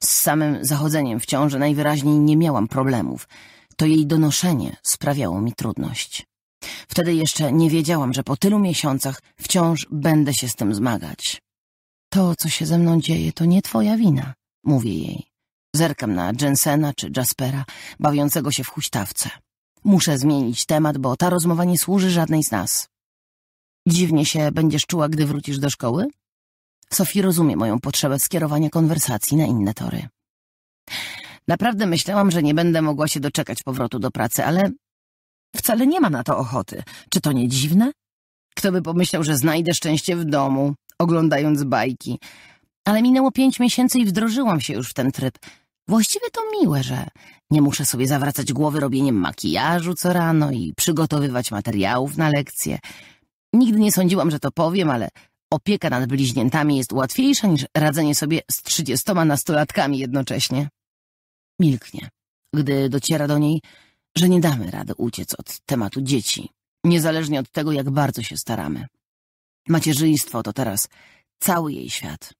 Z samym zachodzeniem w ciąży najwyraźniej nie miałam problemów to jej donoszenie sprawiało mi trudność. Wtedy jeszcze nie wiedziałam, że po tylu miesiącach wciąż będę się z tym zmagać. To, co się ze mną dzieje, to nie twoja wina, mówię jej. Zerkam na Jensena czy Jaspera, bawiącego się w huśtawce. Muszę zmienić temat, bo ta rozmowa nie służy żadnej z nas. Dziwnie się będziesz czuła, gdy wrócisz do szkoły? Sophie rozumie moją potrzebę skierowania konwersacji na inne tory. Naprawdę myślałam, że nie będę mogła się doczekać powrotu do pracy, ale wcale nie mam na to ochoty. Czy to nie dziwne? Kto by pomyślał, że znajdę szczęście w domu, oglądając bajki. Ale minęło pięć miesięcy i wdrożyłam się już w ten tryb. Właściwie to miłe, że nie muszę sobie zawracać głowy robieniem makijażu co rano i przygotowywać materiałów na lekcje. Nigdy nie sądziłam, że to powiem, ale opieka nad bliźniętami jest łatwiejsza niż radzenie sobie z trzydziestoma nastolatkami jednocześnie. Milknie, gdy dociera do niej, że nie damy rady uciec od tematu dzieci, niezależnie od tego, jak bardzo się staramy. Macierzyństwo to teraz cały jej świat.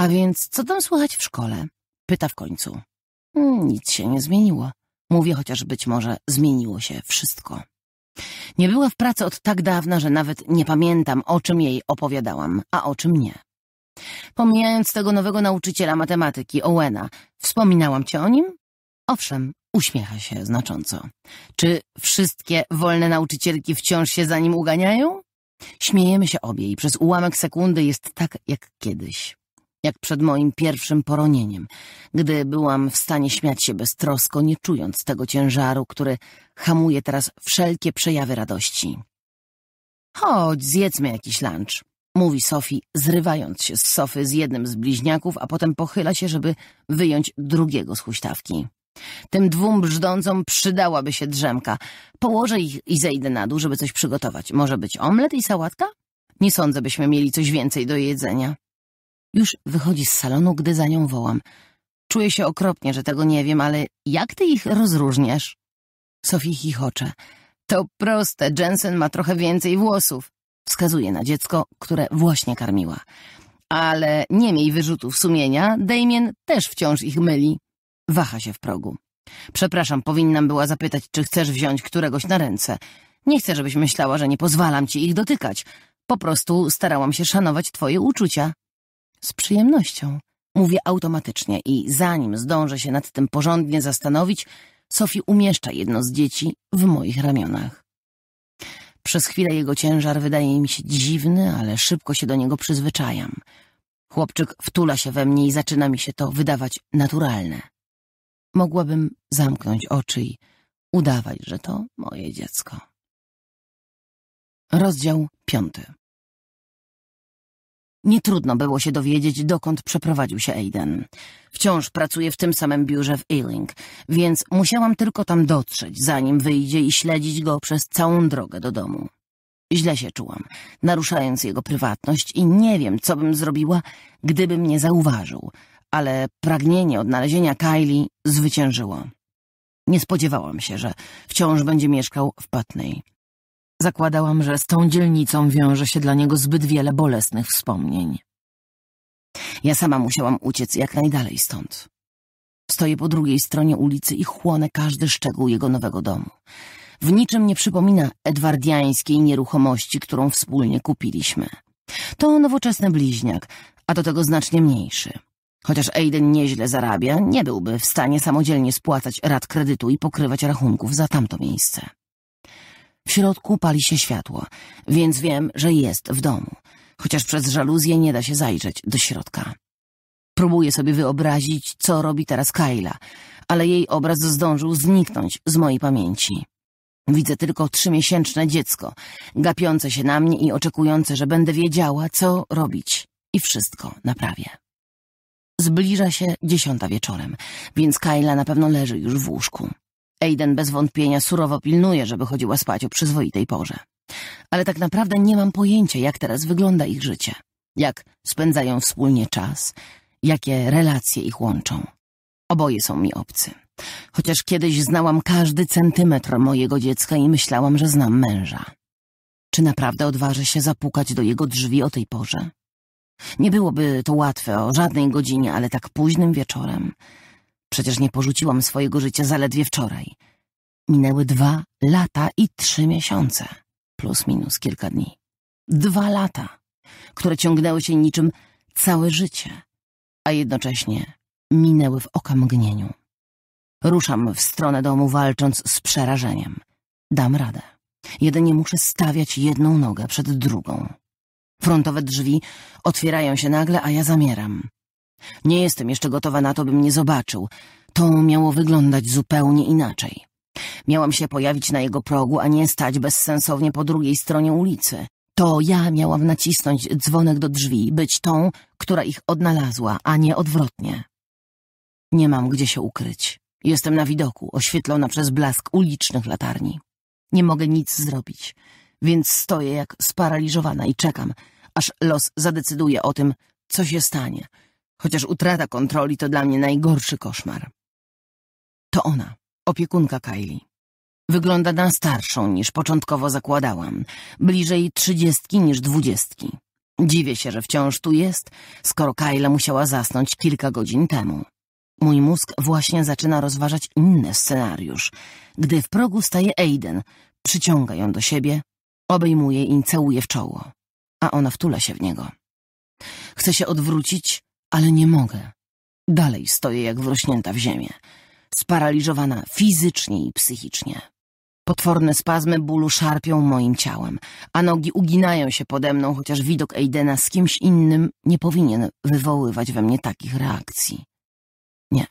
A więc co tam słychać w szkole? Pyta w końcu. Nic się nie zmieniło. Mówię, chociaż być może zmieniło się wszystko. Nie była w pracy od tak dawna, że nawet nie pamiętam, o czym jej opowiadałam, a o czym nie pomijając tego nowego nauczyciela matematyki, Owena. Wspominałam ci o nim? Owszem, uśmiecha się znacząco. Czy wszystkie wolne nauczycielki wciąż się za nim uganiają? Śmiejemy się obie i przez ułamek sekundy jest tak jak kiedyś. Jak przed moim pierwszym poronieniem, gdy byłam w stanie śmiać się beztrosko, nie czując tego ciężaru, który hamuje teraz wszelkie przejawy radości. Chodź, zjedzmy jakiś lunch. Mówi Sophie, zrywając się z sofy z jednym z bliźniaków, a potem pochyla się, żeby wyjąć drugiego z huśtawki. Tym dwóm brzdącom przydałaby się drzemka. Położę ich i zejdę na dół, żeby coś przygotować. Może być omlet i sałatka? Nie sądzę, byśmy mieli coś więcej do jedzenia. Już wychodzi z salonu, gdy za nią wołam. Czuję się okropnie, że tego nie wiem, ale jak ty ich rozróżniasz? Sofie chichocze. To proste, Jensen ma trochę więcej włosów. Wskazuje na dziecko, które właśnie karmiła. Ale nie miej wyrzutów sumienia, Damien też wciąż ich myli. Waha się w progu. Przepraszam, powinnam była zapytać, czy chcesz wziąć któregoś na ręce. Nie chcę, żebyś myślała, że nie pozwalam ci ich dotykać. Po prostu starałam się szanować twoje uczucia. Z przyjemnością. Mówię automatycznie i zanim zdążę się nad tym porządnie zastanowić, Sophie umieszcza jedno z dzieci w moich ramionach. Przez chwilę jego ciężar wydaje mi się dziwny, ale szybko się do niego przyzwyczajam. Chłopczyk wtula się we mnie i zaczyna mi się to wydawać naturalne. Mogłabym zamknąć oczy i udawać, że to moje dziecko. Rozdział piąty nie trudno było się dowiedzieć, dokąd przeprowadził się Aiden. Wciąż pracuje w tym samym biurze w Ealing, więc musiałam tylko tam dotrzeć, zanim wyjdzie i śledzić go przez całą drogę do domu. Źle się czułam, naruszając jego prywatność i nie wiem, co bym zrobiła, gdyby mnie zauważył, ale pragnienie odnalezienia Kylie zwyciężyło. Nie spodziewałam się, że wciąż będzie mieszkał w Patnej. Zakładałam, że z tą dzielnicą wiąże się dla niego zbyt wiele bolesnych wspomnień. Ja sama musiałam uciec jak najdalej stąd. Stoję po drugiej stronie ulicy i chłonę każdy szczegół jego nowego domu. W niczym nie przypomina edwardiańskiej nieruchomości, którą wspólnie kupiliśmy. To nowoczesny bliźniak, a do tego znacznie mniejszy. Chociaż Aiden nieźle zarabia, nie byłby w stanie samodzielnie spłacać rat kredytu i pokrywać rachunków za tamto miejsce. W środku pali się światło, więc wiem, że jest w domu, chociaż przez żaluzję nie da się zajrzeć do środka. Próbuję sobie wyobrazić, co robi teraz Kyla, ale jej obraz zdążył zniknąć z mojej pamięci. Widzę tylko trzymiesięczne dziecko, gapiące się na mnie i oczekujące, że będę wiedziała, co robić. I wszystko naprawię. Zbliża się dziesiąta wieczorem, więc Kyla na pewno leży już w łóżku. Aiden bez wątpienia surowo pilnuje, żeby chodziła spać o przyzwoitej porze. Ale tak naprawdę nie mam pojęcia, jak teraz wygląda ich życie. Jak spędzają wspólnie czas, jakie relacje ich łączą. Oboje są mi obcy. Chociaż kiedyś znałam każdy centymetr mojego dziecka i myślałam, że znam męża. Czy naprawdę odważy się zapukać do jego drzwi o tej porze? Nie byłoby to łatwe o żadnej godzinie, ale tak późnym wieczorem Przecież nie porzuciłam swojego życia zaledwie wczoraj. Minęły dwa lata i trzy miesiące, plus minus kilka dni. Dwa lata, które ciągnęły się niczym całe życie, a jednocześnie minęły w okamgnieniu. Ruszam w stronę domu, walcząc z przerażeniem. Dam radę. Jedynie muszę stawiać jedną nogę przed drugą. Frontowe drzwi otwierają się nagle, a ja zamieram. Nie jestem jeszcze gotowa na to, bym nie zobaczył. To miało wyglądać zupełnie inaczej. Miałam się pojawić na jego progu, a nie stać bezsensownie po drugiej stronie ulicy. To ja miałam nacisnąć dzwonek do drzwi, być tą, która ich odnalazła, a nie odwrotnie. Nie mam gdzie się ukryć. Jestem na widoku, oświetlona przez blask ulicznych latarni. Nie mogę nic zrobić, więc stoję jak sparaliżowana i czekam, aż los zadecyduje o tym, co się stanie – chociaż utrata kontroli to dla mnie najgorszy koszmar. To ona, opiekunka Kylie. Wygląda na starszą niż początkowo zakładałam, bliżej trzydziestki niż dwudziestki. Dziwię się, że wciąż tu jest, skoro Kyla musiała zasnąć kilka godzin temu. Mój mózg właśnie zaczyna rozważać inny scenariusz, gdy w progu staje Aiden, przyciąga ją do siebie, obejmuje i całuje w czoło, a ona wtula się w niego. Chce się odwrócić, ale nie mogę. Dalej stoję jak wrośnięta w ziemię, sparaliżowana fizycznie i psychicznie. Potworne spazmy bólu szarpią moim ciałem, a nogi uginają się pode mną, chociaż widok Aidena z kimś innym nie powinien wywoływać we mnie takich reakcji. Nie,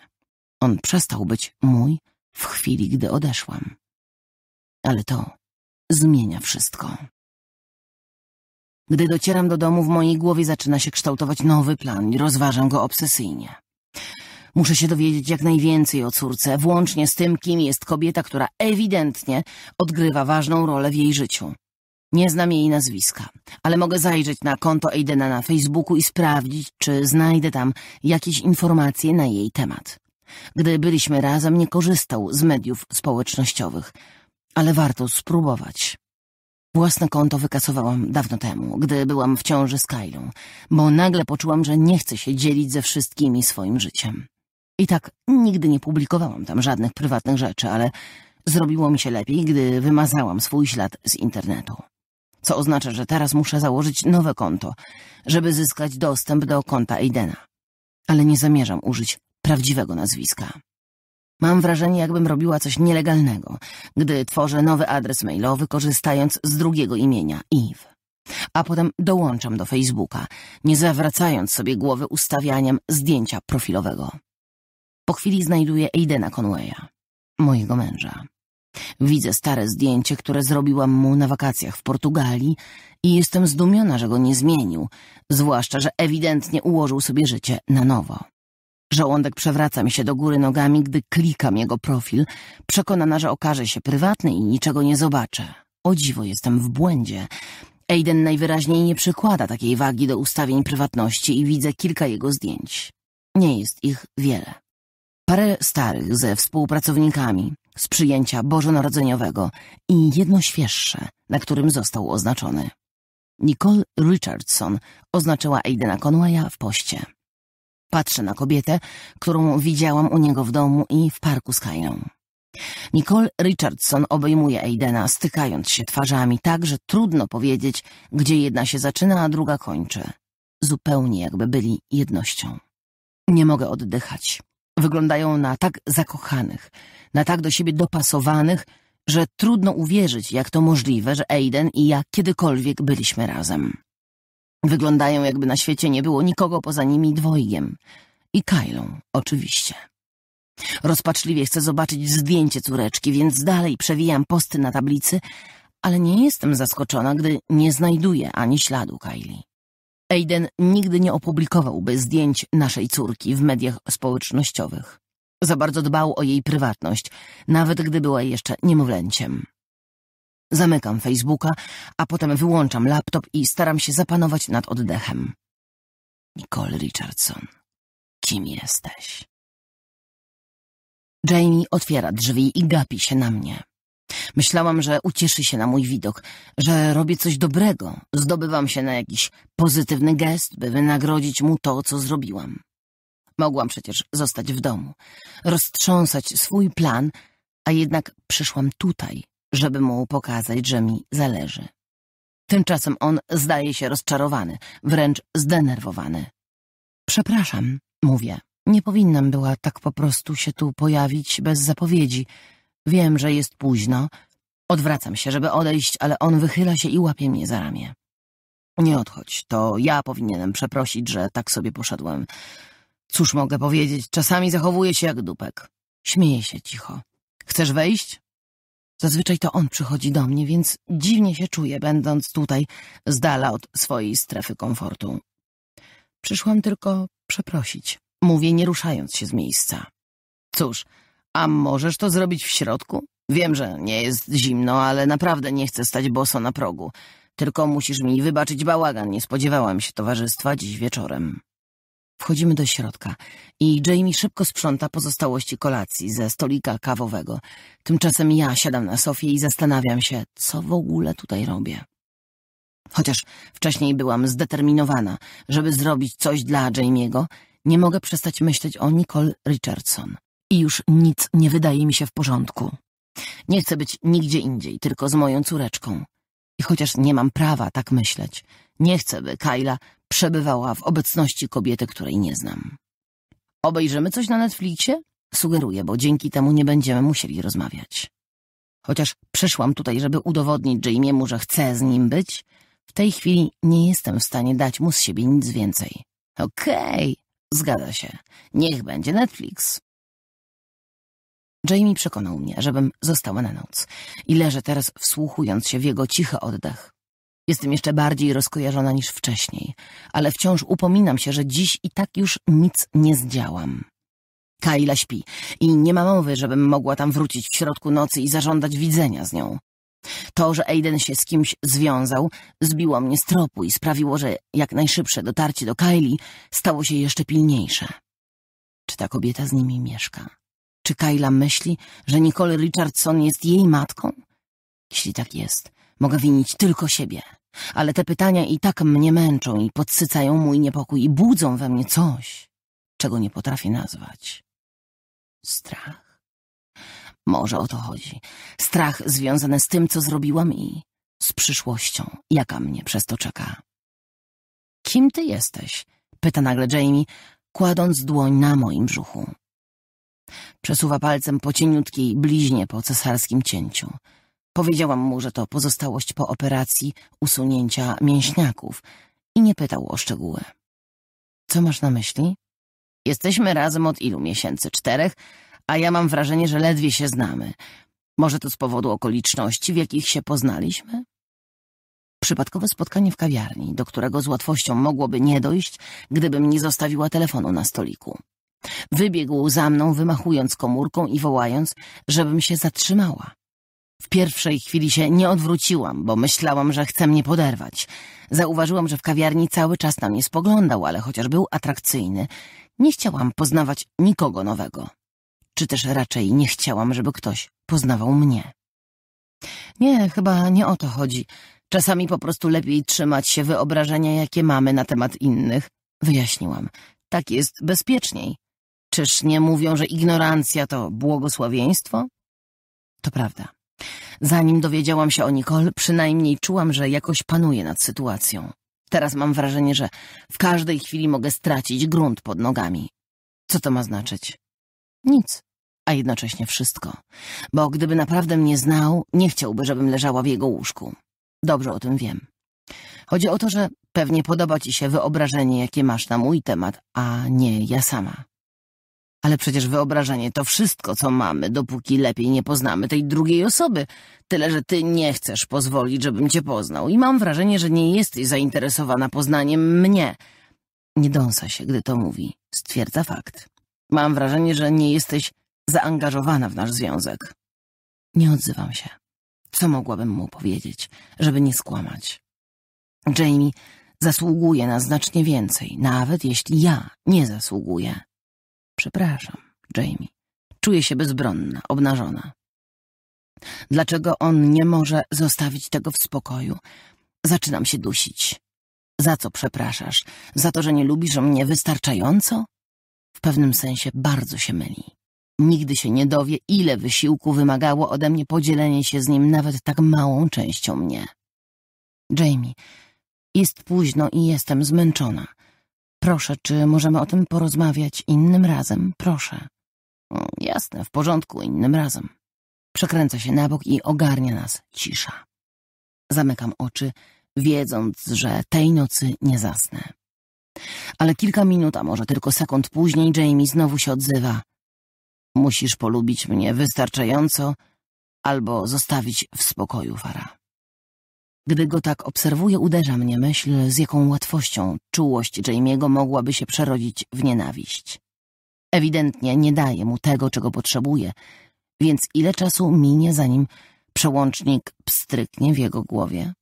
on przestał być mój w chwili, gdy odeszłam. Ale to zmienia wszystko. Gdy docieram do domu, w mojej głowie zaczyna się kształtować nowy plan i rozważam go obsesyjnie. Muszę się dowiedzieć jak najwięcej o córce, włącznie z tym, kim jest kobieta, która ewidentnie odgrywa ważną rolę w jej życiu. Nie znam jej nazwiska, ale mogę zajrzeć na konto Aidena na Facebooku i sprawdzić, czy znajdę tam jakieś informacje na jej temat. Gdy byliśmy razem, nie korzystał z mediów społecznościowych, ale warto spróbować. Własne konto wykasowałam dawno temu, gdy byłam w ciąży z Kailą, bo nagle poczułam, że nie chcę się dzielić ze wszystkimi swoim życiem. I tak nigdy nie publikowałam tam żadnych prywatnych rzeczy, ale zrobiło mi się lepiej, gdy wymazałam swój ślad z internetu. Co oznacza, że teraz muszę założyć nowe konto, żeby zyskać dostęp do konta Aidena. Ale nie zamierzam użyć prawdziwego nazwiska. Mam wrażenie, jakbym robiła coś nielegalnego, gdy tworzę nowy adres mailowy, korzystając z drugiego imienia – Eve. A potem dołączam do Facebooka, nie zawracając sobie głowy ustawianiem zdjęcia profilowego. Po chwili znajduję Aidena Conwaya, mojego męża. Widzę stare zdjęcie, które zrobiłam mu na wakacjach w Portugalii i jestem zdumiona, że go nie zmienił, zwłaszcza, że ewidentnie ułożył sobie życie na nowo. Żołądek przewraca mi się do góry nogami, gdy klikam jego profil, przekonana, że okaże się prywatny i niczego nie zobaczę. O dziwo, jestem w błędzie. Aiden najwyraźniej nie przykłada takiej wagi do ustawień prywatności i widzę kilka jego zdjęć. Nie jest ich wiele. Parę starych ze współpracownikami, z przyjęcia bożonarodzeniowego i jedno świeższe, na którym został oznaczony. Nicole Richardson oznaczyła Aidena Conwaya w poście. Patrzę na kobietę, którą widziałam u niego w domu i w parku z Kailą. Nicole Richardson obejmuje Aidena, stykając się twarzami tak, że trudno powiedzieć, gdzie jedna się zaczyna, a druga kończy. Zupełnie jakby byli jednością. Nie mogę oddychać. Wyglądają na tak zakochanych, na tak do siebie dopasowanych, że trudno uwierzyć, jak to możliwe, że Aiden i ja kiedykolwiek byliśmy razem. Wyglądają, jakby na świecie nie było nikogo poza nimi dwojgiem. I Kailą, oczywiście. Rozpaczliwie chcę zobaczyć zdjęcie córeczki, więc dalej przewijam posty na tablicy, ale nie jestem zaskoczona, gdy nie znajduję ani śladu Kaili. Aiden nigdy nie opublikowałby zdjęć naszej córki w mediach społecznościowych. Za bardzo dbał o jej prywatność, nawet gdy była jeszcze niemowlęciem. Zamykam Facebooka, a potem wyłączam laptop i staram się zapanować nad oddechem. Nicole Richardson, kim jesteś? Jamie otwiera drzwi i gapi się na mnie. Myślałam, że ucieszy się na mój widok, że robię coś dobrego, zdobywam się na jakiś pozytywny gest, by wynagrodzić mu to, co zrobiłam. Mogłam przecież zostać w domu, roztrząsać swój plan, a jednak przyszłam tutaj, żeby mu pokazać, że mi zależy. Tymczasem on zdaje się rozczarowany, wręcz zdenerwowany. Przepraszam, mówię. Nie powinnam była tak po prostu się tu pojawić bez zapowiedzi. Wiem, że jest późno. Odwracam się, żeby odejść, ale on wychyla się i łapie mnie za ramię. Nie odchodź, to ja powinienem przeprosić, że tak sobie poszedłem. Cóż mogę powiedzieć, czasami zachowuję się jak dupek. Śmieję się cicho. Chcesz wejść? Zazwyczaj to on przychodzi do mnie, więc dziwnie się czuję, będąc tutaj z dala od swojej strefy komfortu. Przyszłam tylko przeprosić. Mówię, nie ruszając się z miejsca. Cóż, a możesz to zrobić w środku? Wiem, że nie jest zimno, ale naprawdę nie chcę stać boso na progu. Tylko musisz mi wybaczyć bałagan, nie spodziewałam się towarzystwa dziś wieczorem. Wchodzimy do środka i Jamie szybko sprząta pozostałości kolacji ze stolika kawowego. Tymczasem ja siadam na sofie i zastanawiam się, co w ogóle tutaj robię. Chociaż wcześniej byłam zdeterminowana, żeby zrobić coś dla Jamiego, nie mogę przestać myśleć o Nicole Richardson. I już nic nie wydaje mi się w porządku. Nie chcę być nigdzie indziej, tylko z moją córeczką. I chociaż nie mam prawa tak myśleć, nie chcę, by Kyla Przebywała w obecności kobiety, której nie znam. Obejrzymy coś na Netflixie? Sugeruję, bo dzięki temu nie będziemy musieli rozmawiać. Chociaż przyszłam tutaj, żeby udowodnić Jamiemu, że chcę z nim być, w tej chwili nie jestem w stanie dać mu z siebie nic więcej. Okej, okay, zgadza się. Niech będzie Netflix. Jamie przekonał mnie, żebym została na noc i leżę teraz wsłuchując się w jego cichy oddech. Jestem jeszcze bardziej rozkojarzona niż wcześniej, ale wciąż upominam się, że dziś i tak już nic nie zdziałam. Kaila śpi i nie ma mowy, żebym mogła tam wrócić w środku nocy i zażądać widzenia z nią. To, że Aiden się z kimś związał, zbiło mnie z tropu i sprawiło, że jak najszybsze dotarcie do Kaili stało się jeszcze pilniejsze. Czy ta kobieta z nimi mieszka? Czy Kaila myśli, że Nicole Richardson jest jej matką? Jeśli tak jest, Mogę winić tylko siebie. Ale te pytania i tak mnie męczą i podsycają mój niepokój i budzą we mnie coś, czego nie potrafię nazwać. Strach. Może o to chodzi. Strach związany z tym, co zrobiłam i z przyszłością, jaka mnie przez to czeka. Kim ty jesteś? Pyta nagle Jamie, kładąc dłoń na moim brzuchu. Przesuwa palcem po cieniutkiej bliźnie po cesarskim cięciu. Powiedziałam mu, że to pozostałość po operacji usunięcia mięśniaków i nie pytał o szczegóły. Co masz na myśli? Jesteśmy razem od ilu miesięcy? Czterech? A ja mam wrażenie, że ledwie się znamy. Może to z powodu okoliczności, w jakich się poznaliśmy? Przypadkowe spotkanie w kawiarni, do którego z łatwością mogłoby nie dojść, gdybym nie zostawiła telefonu na stoliku. Wybiegł za mną, wymachując komórką i wołając, żebym się zatrzymała. W pierwszej chwili się nie odwróciłam, bo myślałam, że chce mnie poderwać. Zauważyłam, że w kawiarni cały czas na mnie spoglądał, ale chociaż był atrakcyjny, nie chciałam poznawać nikogo nowego. Czy też raczej nie chciałam, żeby ktoś poznawał mnie. Nie, chyba nie o to chodzi. Czasami po prostu lepiej trzymać się wyobrażenia, jakie mamy na temat innych. Wyjaśniłam. Tak jest bezpieczniej. Czyż nie mówią, że ignorancja to błogosławieństwo? To prawda. Zanim dowiedziałam się o Nicole, przynajmniej czułam, że jakoś panuje nad sytuacją. Teraz mam wrażenie, że w każdej chwili mogę stracić grunt pod nogami. Co to ma znaczyć? Nic, a jednocześnie wszystko. Bo gdyby naprawdę mnie znał, nie chciałby, żebym leżała w jego łóżku. Dobrze o tym wiem. Chodzi o to, że pewnie podoba ci się wyobrażenie, jakie masz na mój temat, a nie ja sama. Ale przecież wyobrażenie to wszystko, co mamy, dopóki lepiej nie poznamy tej drugiej osoby. Tyle, że ty nie chcesz pozwolić, żebym cię poznał i mam wrażenie, że nie jesteś zainteresowana poznaniem mnie. Nie dąsa się, gdy to mówi. Stwierdza fakt. Mam wrażenie, że nie jesteś zaangażowana w nasz związek. Nie odzywam się. Co mogłabym mu powiedzieć, żeby nie skłamać? Jamie zasługuje na znacznie więcej, nawet jeśli ja nie zasługuję. Przepraszam, Jamie. Czuję się bezbronna, obnażona. Dlaczego on nie może zostawić tego w spokoju? Zaczynam się dusić. Za co przepraszasz? Za to, że nie lubisz mnie wystarczająco? W pewnym sensie bardzo się myli. Nigdy się nie dowie, ile wysiłku wymagało ode mnie podzielenie się z nim nawet tak małą częścią mnie. Jamie, jest późno i jestem zmęczona. Proszę, czy możemy o tym porozmawiać innym razem? Proszę. Jasne, w porządku, innym razem. Przekręca się na bok i ogarnia nas cisza. Zamykam oczy, wiedząc, że tej nocy nie zasnę. Ale kilka minut, a może tylko sekund później Jamie znowu się odzywa. Musisz polubić mnie wystarczająco albo zostawić w spokoju, Fara. Gdy go tak obserwuję, uderza mnie myśl, z jaką łatwością czułość Jamie'ego mogłaby się przerodzić w nienawiść. Ewidentnie nie daje mu tego, czego potrzebuje, więc ile czasu minie, zanim przełącznik pstryknie w jego głowie?